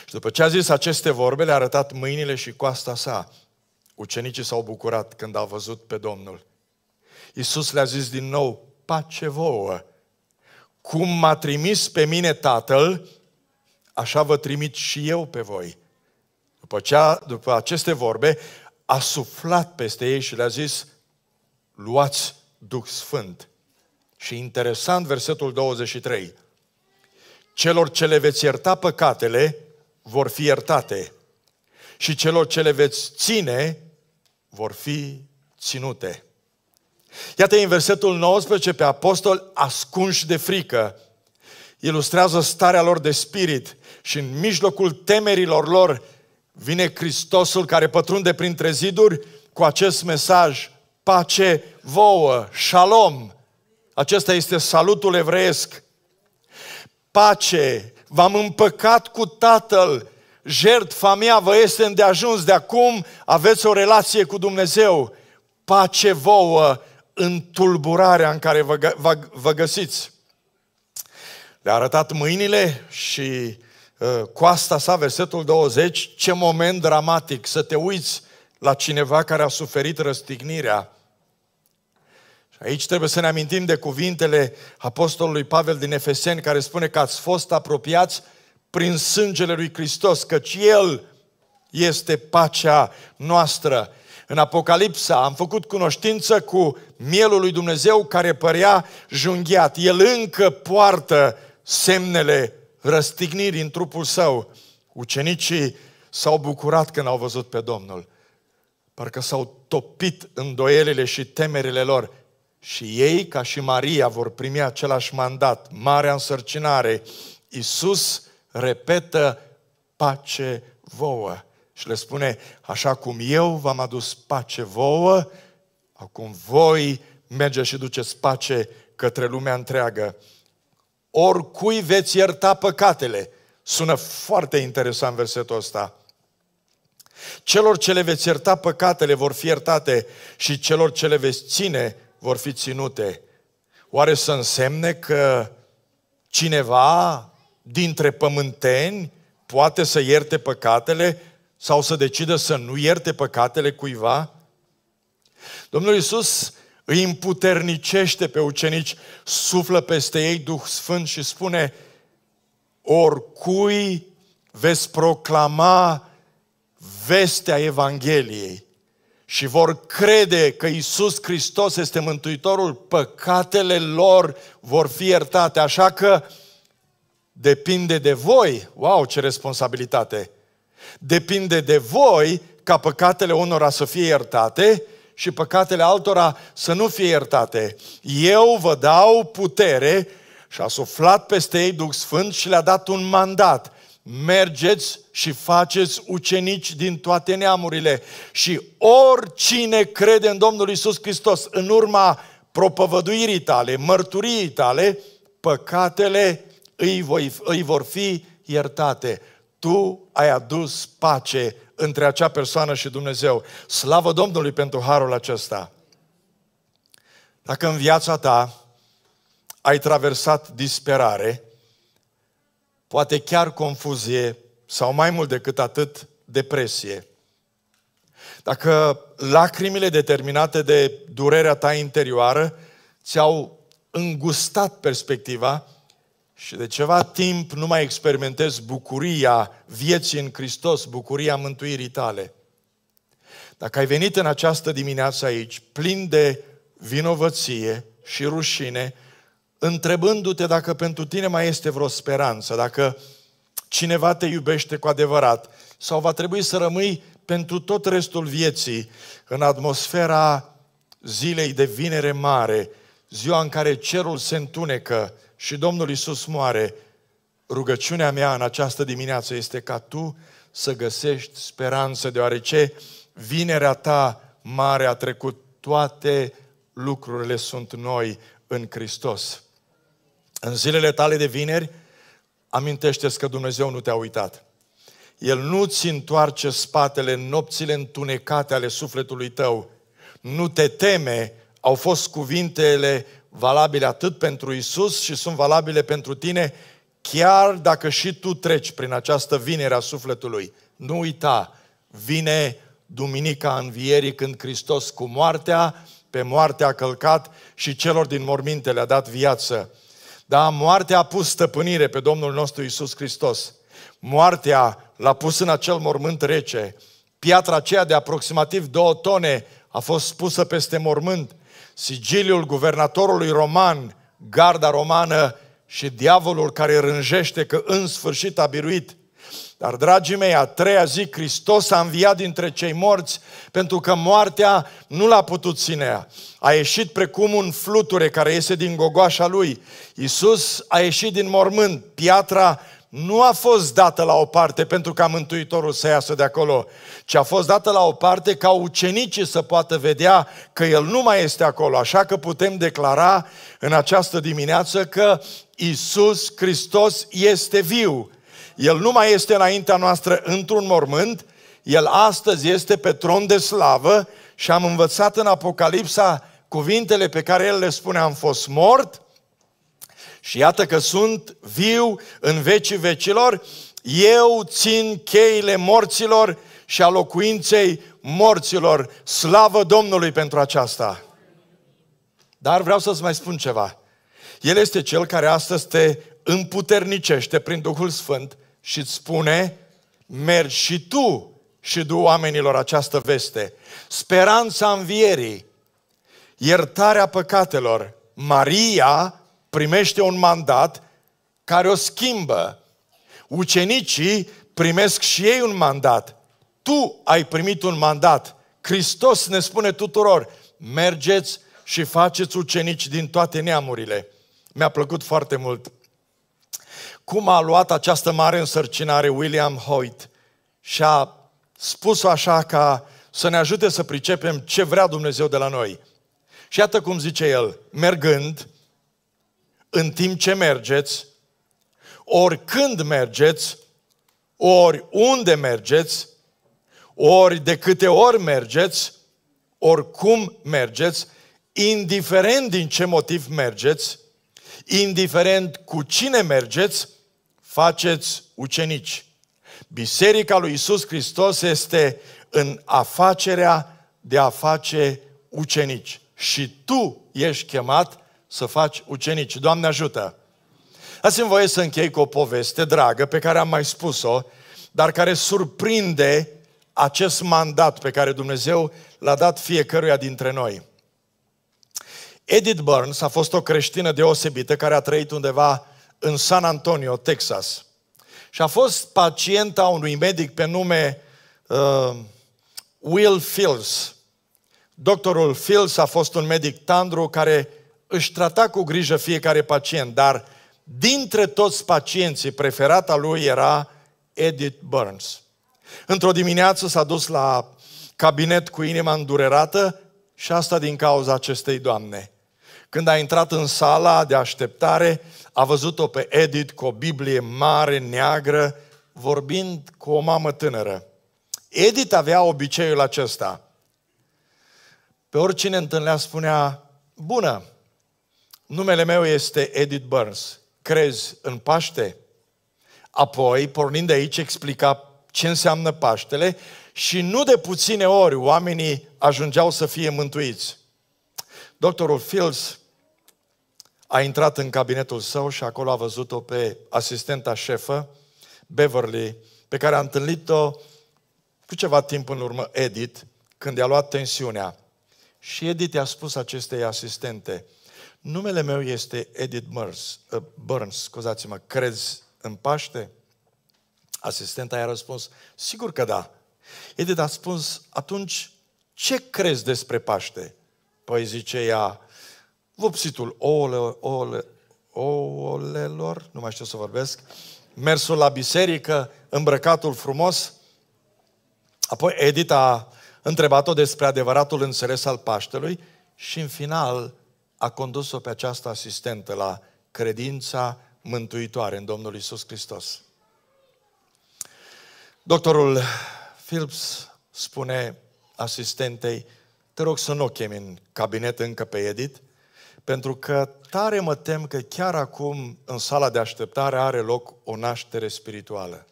Și după ce a zis aceste vorbe, le-a arătat mâinile și coasta sa. Ucenicii s-au bucurat când au văzut pe Domnul. Iisus le-a zis din nou, pace vouă, cum m-a trimis pe mine Tatăl, așa vă trimit și eu pe voi. După, cea, după aceste vorbe, a suflat peste ei și le-a zis, luați Duh Sfânt. Și interesant versetul 23. Celor ce le veți ierta păcatele, vor fi iertate. Și celor ce le veți ține, vor fi ținute. Iată în versetul 19 pe apostol ascunși de frică. Ilustrează starea lor de spirit și în mijlocul temerilor lor vine Hristosul care pătrunde printre ziduri cu acest mesaj, pace vouă, shalom. Acesta este salutul evreiesc pace, v-am împăcat cu Tatăl, jertfa mea vă este îndeajuns, de acum aveți o relație cu Dumnezeu, pace vouă în tulburarea în care vă, vă, vă găsiți. Le-a arătat mâinile și uh, asta, sa, versetul 20, ce moment dramatic să te uiți la cineva care a suferit răstignirea și aici trebuie să ne amintim de cuvintele apostolului Pavel din Efeseni care spune că ați fost apropiați prin sângele lui Hristos, căci El este pacea noastră. În Apocalipsa am făcut cunoștință cu mielul lui Dumnezeu care părea junghiat. El încă poartă semnele răstignirii în trupul său. Ucenicii s-au bucurat când au văzut pe Domnul. Parcă s-au topit îndoielile și temerile lor. Și ei, ca și Maria, vor primi același mandat, marea însărcinare. Iisus repetă pace vouă. Și le spune, așa cum eu v-am adus pace vouă, acum voi mergeți și duceți pace către lumea întreagă. Oricui veți ierta păcatele. Sună foarte interesant versetul ăsta. Celor ce le veți ierta păcatele vor fi iertate și celor ce le veți ține vor fi ținute, oare să însemne că cineva dintre pământeni poate să ierte păcatele sau să decidă să nu ierte păcatele cuiva? Domnul Iisus îi împuternicește pe ucenici, suflă peste ei Duh Sfânt și spune, oricui veți proclama vestea Evangheliei și vor crede că Isus Hristos este Mântuitorul, păcatele lor vor fi iertate. Așa că depinde de voi, wow, ce responsabilitate! Depinde de voi ca păcatele unora să fie iertate și păcatele altora să nu fie iertate. Eu vă dau putere și a suflat peste ei Duh Sfânt și le-a dat un mandat mergeți și faceți ucenici din toate neamurile și oricine crede în Domnul Isus Hristos în urma propovăduirii tale, mărturiei tale, păcatele îi, voi, îi vor fi iertate. Tu ai adus pace între acea persoană și Dumnezeu. Slavă Domnului pentru harul acesta! Dacă în viața ta ai traversat disperare, poate chiar confuzie sau mai mult decât atât, depresie. Dacă lacrimile determinate de durerea ta interioară ți-au îngustat perspectiva și de ceva timp nu mai experimentezi bucuria vieții în Hristos, bucuria mântuirii tale. Dacă ai venit în această dimineață aici plin de vinovăție și rușine, întrebându-te dacă pentru tine mai este vreo speranță, dacă cineva te iubește cu adevărat, sau va trebui să rămâi pentru tot restul vieții în atmosfera zilei de vinere mare, ziua în care cerul se întunecă și Domnul Isus moare, rugăciunea mea în această dimineață este ca tu să găsești speranță, deoarece vinerea ta mare a trecut, toate lucrurile sunt noi în Hristos. În zilele tale de vineri, amintește-ți că Dumnezeu nu te-a uitat. El nu-ți întoarce spatele în nopțile întunecate ale sufletului tău. Nu te teme, au fost cuvintele valabile atât pentru Isus și sunt valabile pentru tine, chiar dacă și tu treci prin această vinere a sufletului. Nu uita, vine Duminica Învierii când Hristos cu moartea, pe moartea a călcat și celor din morminte le-a dat viață. Da, moartea a pus stăpânire pe Domnul nostru Isus Hristos. Moartea l-a pus în acel mormânt rece. Piatra aceea de aproximativ două tone a fost pusă peste mormânt. Sigiliul guvernatorului roman, garda romană și diavolul care rânjește că în sfârșit a biruit – dar, dragii mei, a treia zi, Hristos a înviat dintre cei morți, pentru că moartea nu l-a putut ține. A ieșit precum un fluture care iese din gogoașa lui. Iisus a ieșit din mormânt. Piatra nu a fost dată la o parte pentru ca Mântuitorul să iasă de acolo, ci a fost dată la o parte ca ucenicii să poată vedea că El nu mai este acolo. Așa că putem declara în această dimineață că Isus Hristos este viu. El nu mai este înaintea noastră într-un mormânt, El astăzi este pe tron de slavă și am învățat în Apocalipsa cuvintele pe care El le spune, am fost mort și iată că sunt viu în vecii vecilor, eu țin cheile morților și a locuinței morților. Slavă Domnului pentru aceasta! Dar vreau să-ți mai spun ceva. El este Cel care astăzi te împuternicește prin Duhul Sfânt și îți spune, mergi și tu și du oamenilor această veste. Speranța învierii, iertarea păcatelor. Maria primește un mandat care o schimbă. Ucenicii primesc și ei un mandat. Tu ai primit un mandat. Hristos ne spune tuturor, mergeți și faceți ucenici din toate neamurile. Mi-a plăcut foarte mult cum a luat această mare însărcinare William Hoyt și a spus-o așa ca să ne ajute să pricepem ce vrea Dumnezeu de la noi. Și iată cum zice el, mergând, în timp ce mergeți, oricând mergeți, ori unde mergeți, ori de câte ori mergeți, oricum mergeți, indiferent din ce motiv mergeți, indiferent cu cine mergeți, faceți ucenici. Biserica lui Isus Hristos este în afacerea de a face ucenici. Și tu ești chemat să faci ucenici. Doamne ajută! Dați-mi voie să închei cu o poveste dragă pe care am mai spus-o, dar care surprinde acest mandat pe care Dumnezeu l-a dat fiecăruia dintre noi. Edith Burns a fost o creștină deosebită care a trăit undeva în San Antonio, Texas. Și a fost pacienta unui medic pe nume uh, Will Fields. Doctorul Fields a fost un medic tandru care își trata cu grijă fiecare pacient, dar dintre toți pacienții, preferata lui era Edith Burns. Într-o dimineață s-a dus la cabinet cu inima îndurerată și asta din cauza acestei doamne. Când a intrat în sala de așteptare, a văzut-o pe Edith cu o Biblie mare, neagră, vorbind cu o mamă tânără. Edith avea obiceiul acesta. Pe oricine întâlnea spunea, bună, numele meu este Edith Burns, crezi în Paște? Apoi, pornind de aici, explica ce înseamnă Paștele și nu de puține ori oamenii ajungeau să fie mântuiți. Doctorul Fields a intrat în cabinetul său și acolo a văzut-o pe asistenta șefă, Beverly, pe care a întâlnit-o cu ceva timp în urmă Edith, când i-a luat tensiunea. Și Edith i-a spus acestei asistente, numele meu este Edith Burns, uh, Burns scuzați-mă, crezi în Paște? Asistenta i-a răspuns, sigur că da. Edith a spus, atunci ce crezi despre Paște? Păi zice ea, vopsitul ouăle, ouăle, ouălelor, nu mai știu să vorbesc, mersul la biserică, îmbrăcatul frumos. Apoi Edita a întrebat-o despre adevăratul înțeles al Paștelui și în final a condus-o pe această asistentă la credința mântuitoare în Domnul Isus Hristos. Doctorul Phillips spune asistentei, te rog să nu chemi în cabinet încă pe Edith, pentru că tare mă tem că chiar acum în sala de așteptare are loc o naștere spirituală.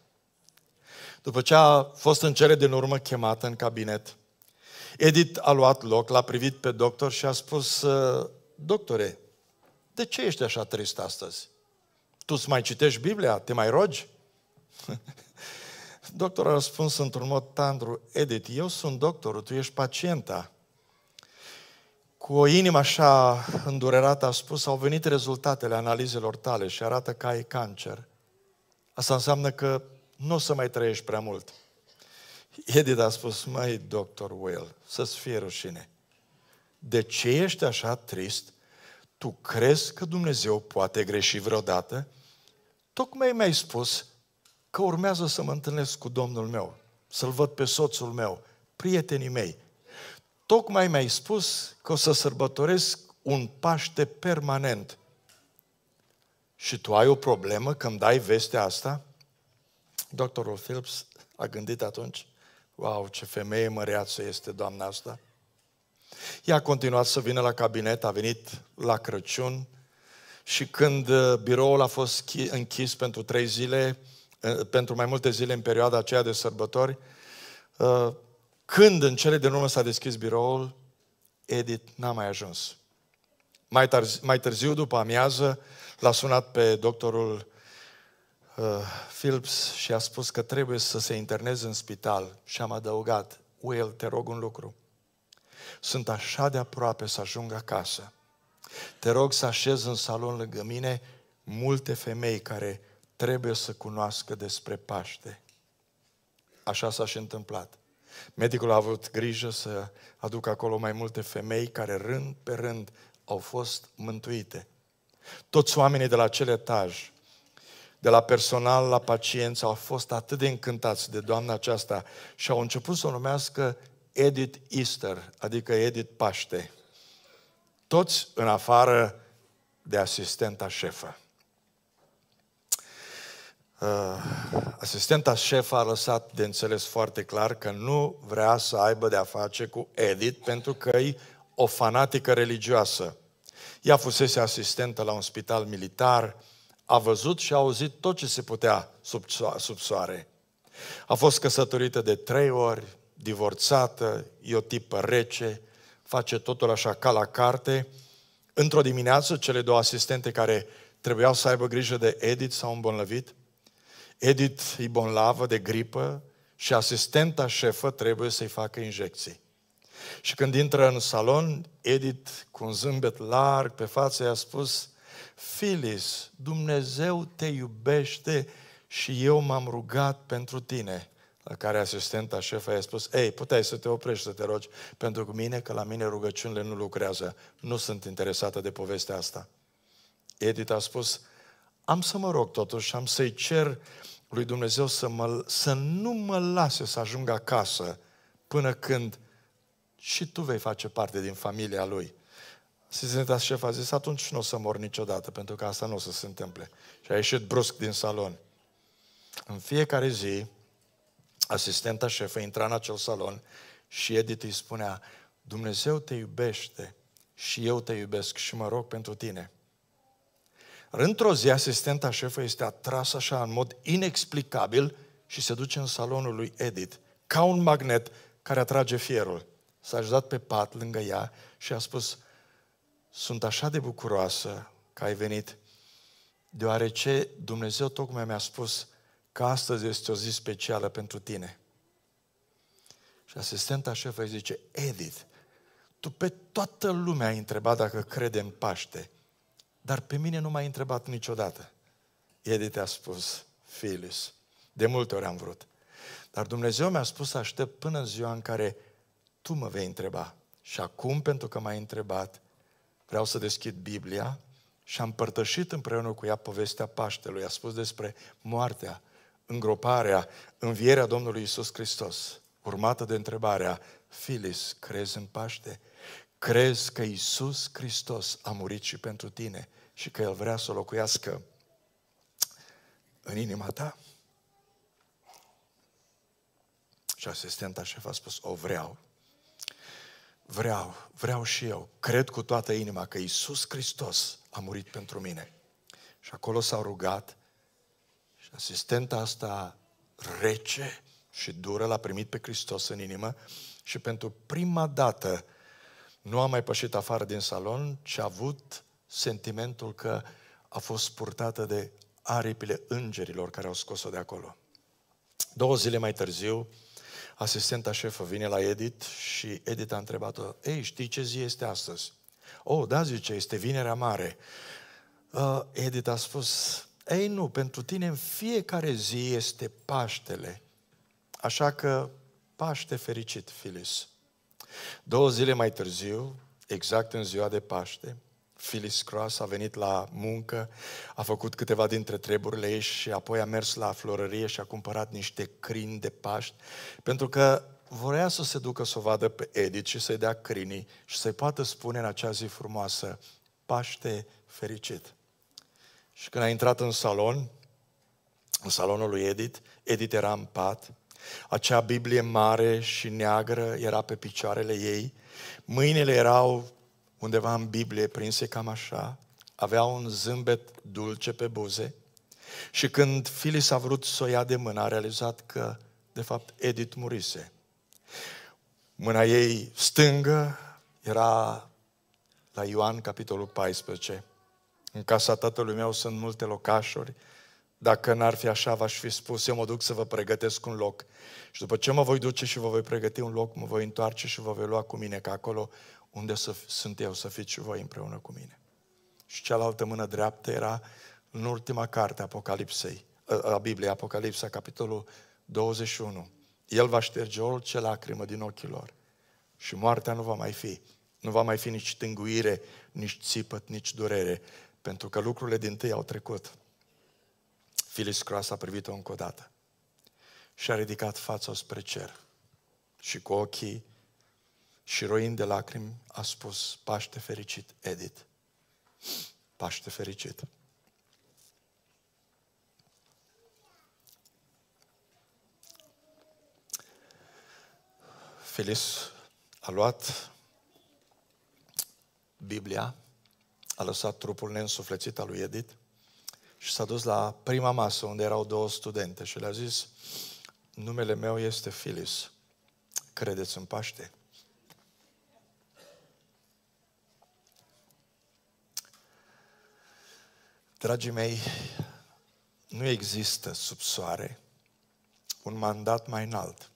După ce a fost în cele din urmă chemată în cabinet, Edith a luat loc, l-a privit pe doctor și a spus, ă, doctore, de ce ești așa trist astăzi? Tu îți mai citești Biblia? Te mai rogi? Doctorul a răspuns într-un mod tandru, Edith, eu sunt doctorul, tu ești pacienta cu o inimă așa îndurerată a spus, au venit rezultatele analizelor tale și arată că ai cancer. Asta înseamnă că nu o să mai trăiești prea mult. Edith a spus, mai doctor Will, să-ți fie rușine. De ce ești așa trist? Tu crezi că Dumnezeu poate greși vreodată? Tocmai mi-ai spus că urmează să mă întâlnesc cu Domnul meu, să-l văd pe soțul meu, prietenii mei. Tocmai mi-ai spus că o să sărbătoresc un Paște permanent. Și tu ai o problemă când dai vestea asta? Doctorul Phillips a gândit atunci, wow, ce femeie măreață este doamna asta. Ea a continuat să vină la cabinet, a venit la Crăciun și când uh, biroul a fost închis pentru trei zile, uh, pentru mai multe zile în perioada aceea de sărbători, uh, când în cele din urmă s-a deschis biroul, Edith n-a mai ajuns. Mai târziu, mai târziu după amiază, l-a sunat pe doctorul uh, Phillips și a spus că trebuie să se interneze în spital. Și am adăugat, Will, te rog un lucru. Sunt așa de aproape să ajung acasă. Te rog să așezi în salon lângă mine multe femei care trebuie să cunoască despre Paște. Așa s-a și întâmplat. Medicul a avut grijă să aducă acolo mai multe femei care rând pe rând au fost mântuite. Toți oamenii de la acel etaj, de la personal la pacienți, au fost atât de încântați de doamna aceasta și au început să o numească Edith Easter, adică Edith Paște. Toți în afară de asistenta șefă. Ah, asistenta șef a lăsat de înțeles foarte clar că nu vrea să aibă de-a face cu Edith pentru că e o fanatică religioasă. Ea fusese asistentă la un spital militar, a văzut și a auzit tot ce se putea sub, sub soare. A fost căsătorită de trei ori, divorțată, e o tipă rece, face totul așa ca la carte. Într-o dimineață, cele două asistente care trebuiau să aibă grijă de Edith s-au îmbolnăvit Edith e bolnavă de gripă și asistenta șefă trebuie să-i facă injecții. Și când intră în salon, Edith, cu un zâmbet larg pe față, i-a spus, Filis, Dumnezeu te iubește și eu m-am rugat pentru tine. La care asistenta șefă i-a spus, ei, puteai să te oprești să te rogi pentru mine, că la mine rugăciunile nu lucrează. Nu sunt interesată de povestea asta. Edith a spus, am să mă rog totuși am să-i cer lui Dumnezeu să, mă, să nu mă lase să ajung acasă până când și tu vei face parte din familia lui. Asistenta șef a zis, atunci nu o să mor niciodată, pentru că asta nu o să se întâmple. Și a ieșit brusc din salon. În fiecare zi, asistenta șefă intra în acel salon și Edith îi spunea, Dumnezeu te iubește și eu te iubesc și mă rog pentru tine. Într-o zi, asistenta șefă este atrasă așa în mod inexplicabil și se duce în salonul lui Edith, ca un magnet care atrage fierul. S-a ajutat pe pat lângă ea și a spus, sunt așa de bucuroasă că ai venit, deoarece Dumnezeu tocmai mi-a spus că astăzi este o zi specială pentru tine. Și asistenta șefă îi zice, Edith, tu pe toată lumea ai întrebat dacă crede în Paște. Dar pe mine nu m-a întrebat niciodată. Edith a spus, filis. de multe ori am vrut. Dar Dumnezeu mi-a spus să aștept până în ziua în care tu mă vei întreba. Și acum, pentru că m-ai întrebat, vreau să deschid Biblia și am părtășit împreună cu ea povestea Paștelui. A spus despre moartea, îngroparea, învierea Domnului Isus Hristos, urmată de întrebarea, Filis, crezi în Paște? crezi că Isus Hristos a murit și pentru tine și că El vrea să locuiască în inima ta? Și asistenta șef a spus, o vreau. Vreau, vreau și eu. Cred cu toată inima că Isus Hristos a murit pentru mine. Și acolo s-au rugat și asistenta asta rece și dură l-a primit pe Hristos în inimă și pentru prima dată nu a mai pășit afară din salon, ci a avut sentimentul că a fost purtată de aripile îngerilor care au scos-o de acolo. Două zile mai târziu, asistenta șefă vine la Edit și Edit a întrebat-o, ei, știi ce zi este astăzi? Oh, da, zice, este vinerea mare. Uh, Edit a spus, ei nu, pentru tine în fiecare zi este Paștele. Așa că Paște fericit, Filis. Două zile mai târziu, exact în ziua de Paște, Phyllis Cross a venit la muncă, a făcut câteva dintre treburile ei și apoi a mers la florărie și a cumpărat niște crini de Paști, pentru că vorea să se ducă să o vadă pe Edith și să-i dea crinii și să-i poată spune în acea zi frumoasă, Paște fericit. Și când a intrat în salon, în salonul lui Edith, Edith era în pat, acea Biblie mare și neagră era pe picioarele ei, mâinile erau undeva în Biblie, prinse cam așa, avea un zâmbet dulce pe buze și când Filis a vrut să o ia de mână, a realizat că, de fapt, Edith murise. Mâna ei stângă era la Ioan, capitolul 14. În casa tatălui meu sunt multe locașuri, dacă n-ar fi așa, v-aș fi spus, eu mă duc să vă pregătesc un loc. Și după ce mă voi duce și vă voi pregăti un loc, mă voi întoarce și vă voi lua cu mine, ca acolo unde să sunt eu, să fiți și voi împreună cu mine. Și cealaltă mână dreaptă era în ultima carte Apocalipsei, ă, ă, a Bibliei, Apocalipsa, capitolul 21. El va șterge orice lacrimă din ochii lor și moartea nu va mai fi. Nu va mai fi nici tânguire, nici țipăt, nici durere, pentru că lucrurile din tâi au trecut. Filis Cross a privit-o încă o dată și a ridicat fața spre cer și cu ochii și roind de lacrimi a spus Paște fericit, Edith. Paște fericit. Felis a luat Biblia, a lăsat trupul neînsuflețit al lui Edith și s-a dus la prima masă unde erau două studente și le-a zis, numele meu este Filis, credeți în Paște? Dragii mei, nu există sub soare un mandat mai înalt,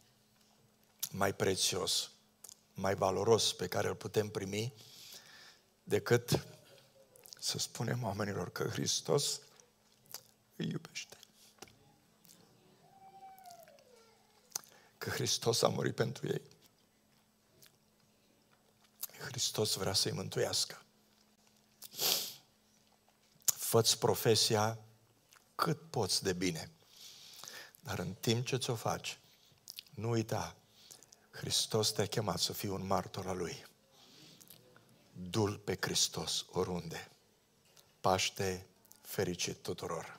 mai prețios, mai valoros pe care îl putem primi decât să spunem oamenilor că Hristos îl iubește. Că Hristos a murit pentru ei. Hristos vrea să-i mântuiască. Făți profesia cât poți de bine. Dar în timp ce ți-o faci, nu uita, Hristos te-a chemat să fii un martor al Lui. Dul pe Hristos oriunde. Paște fericit tuturor!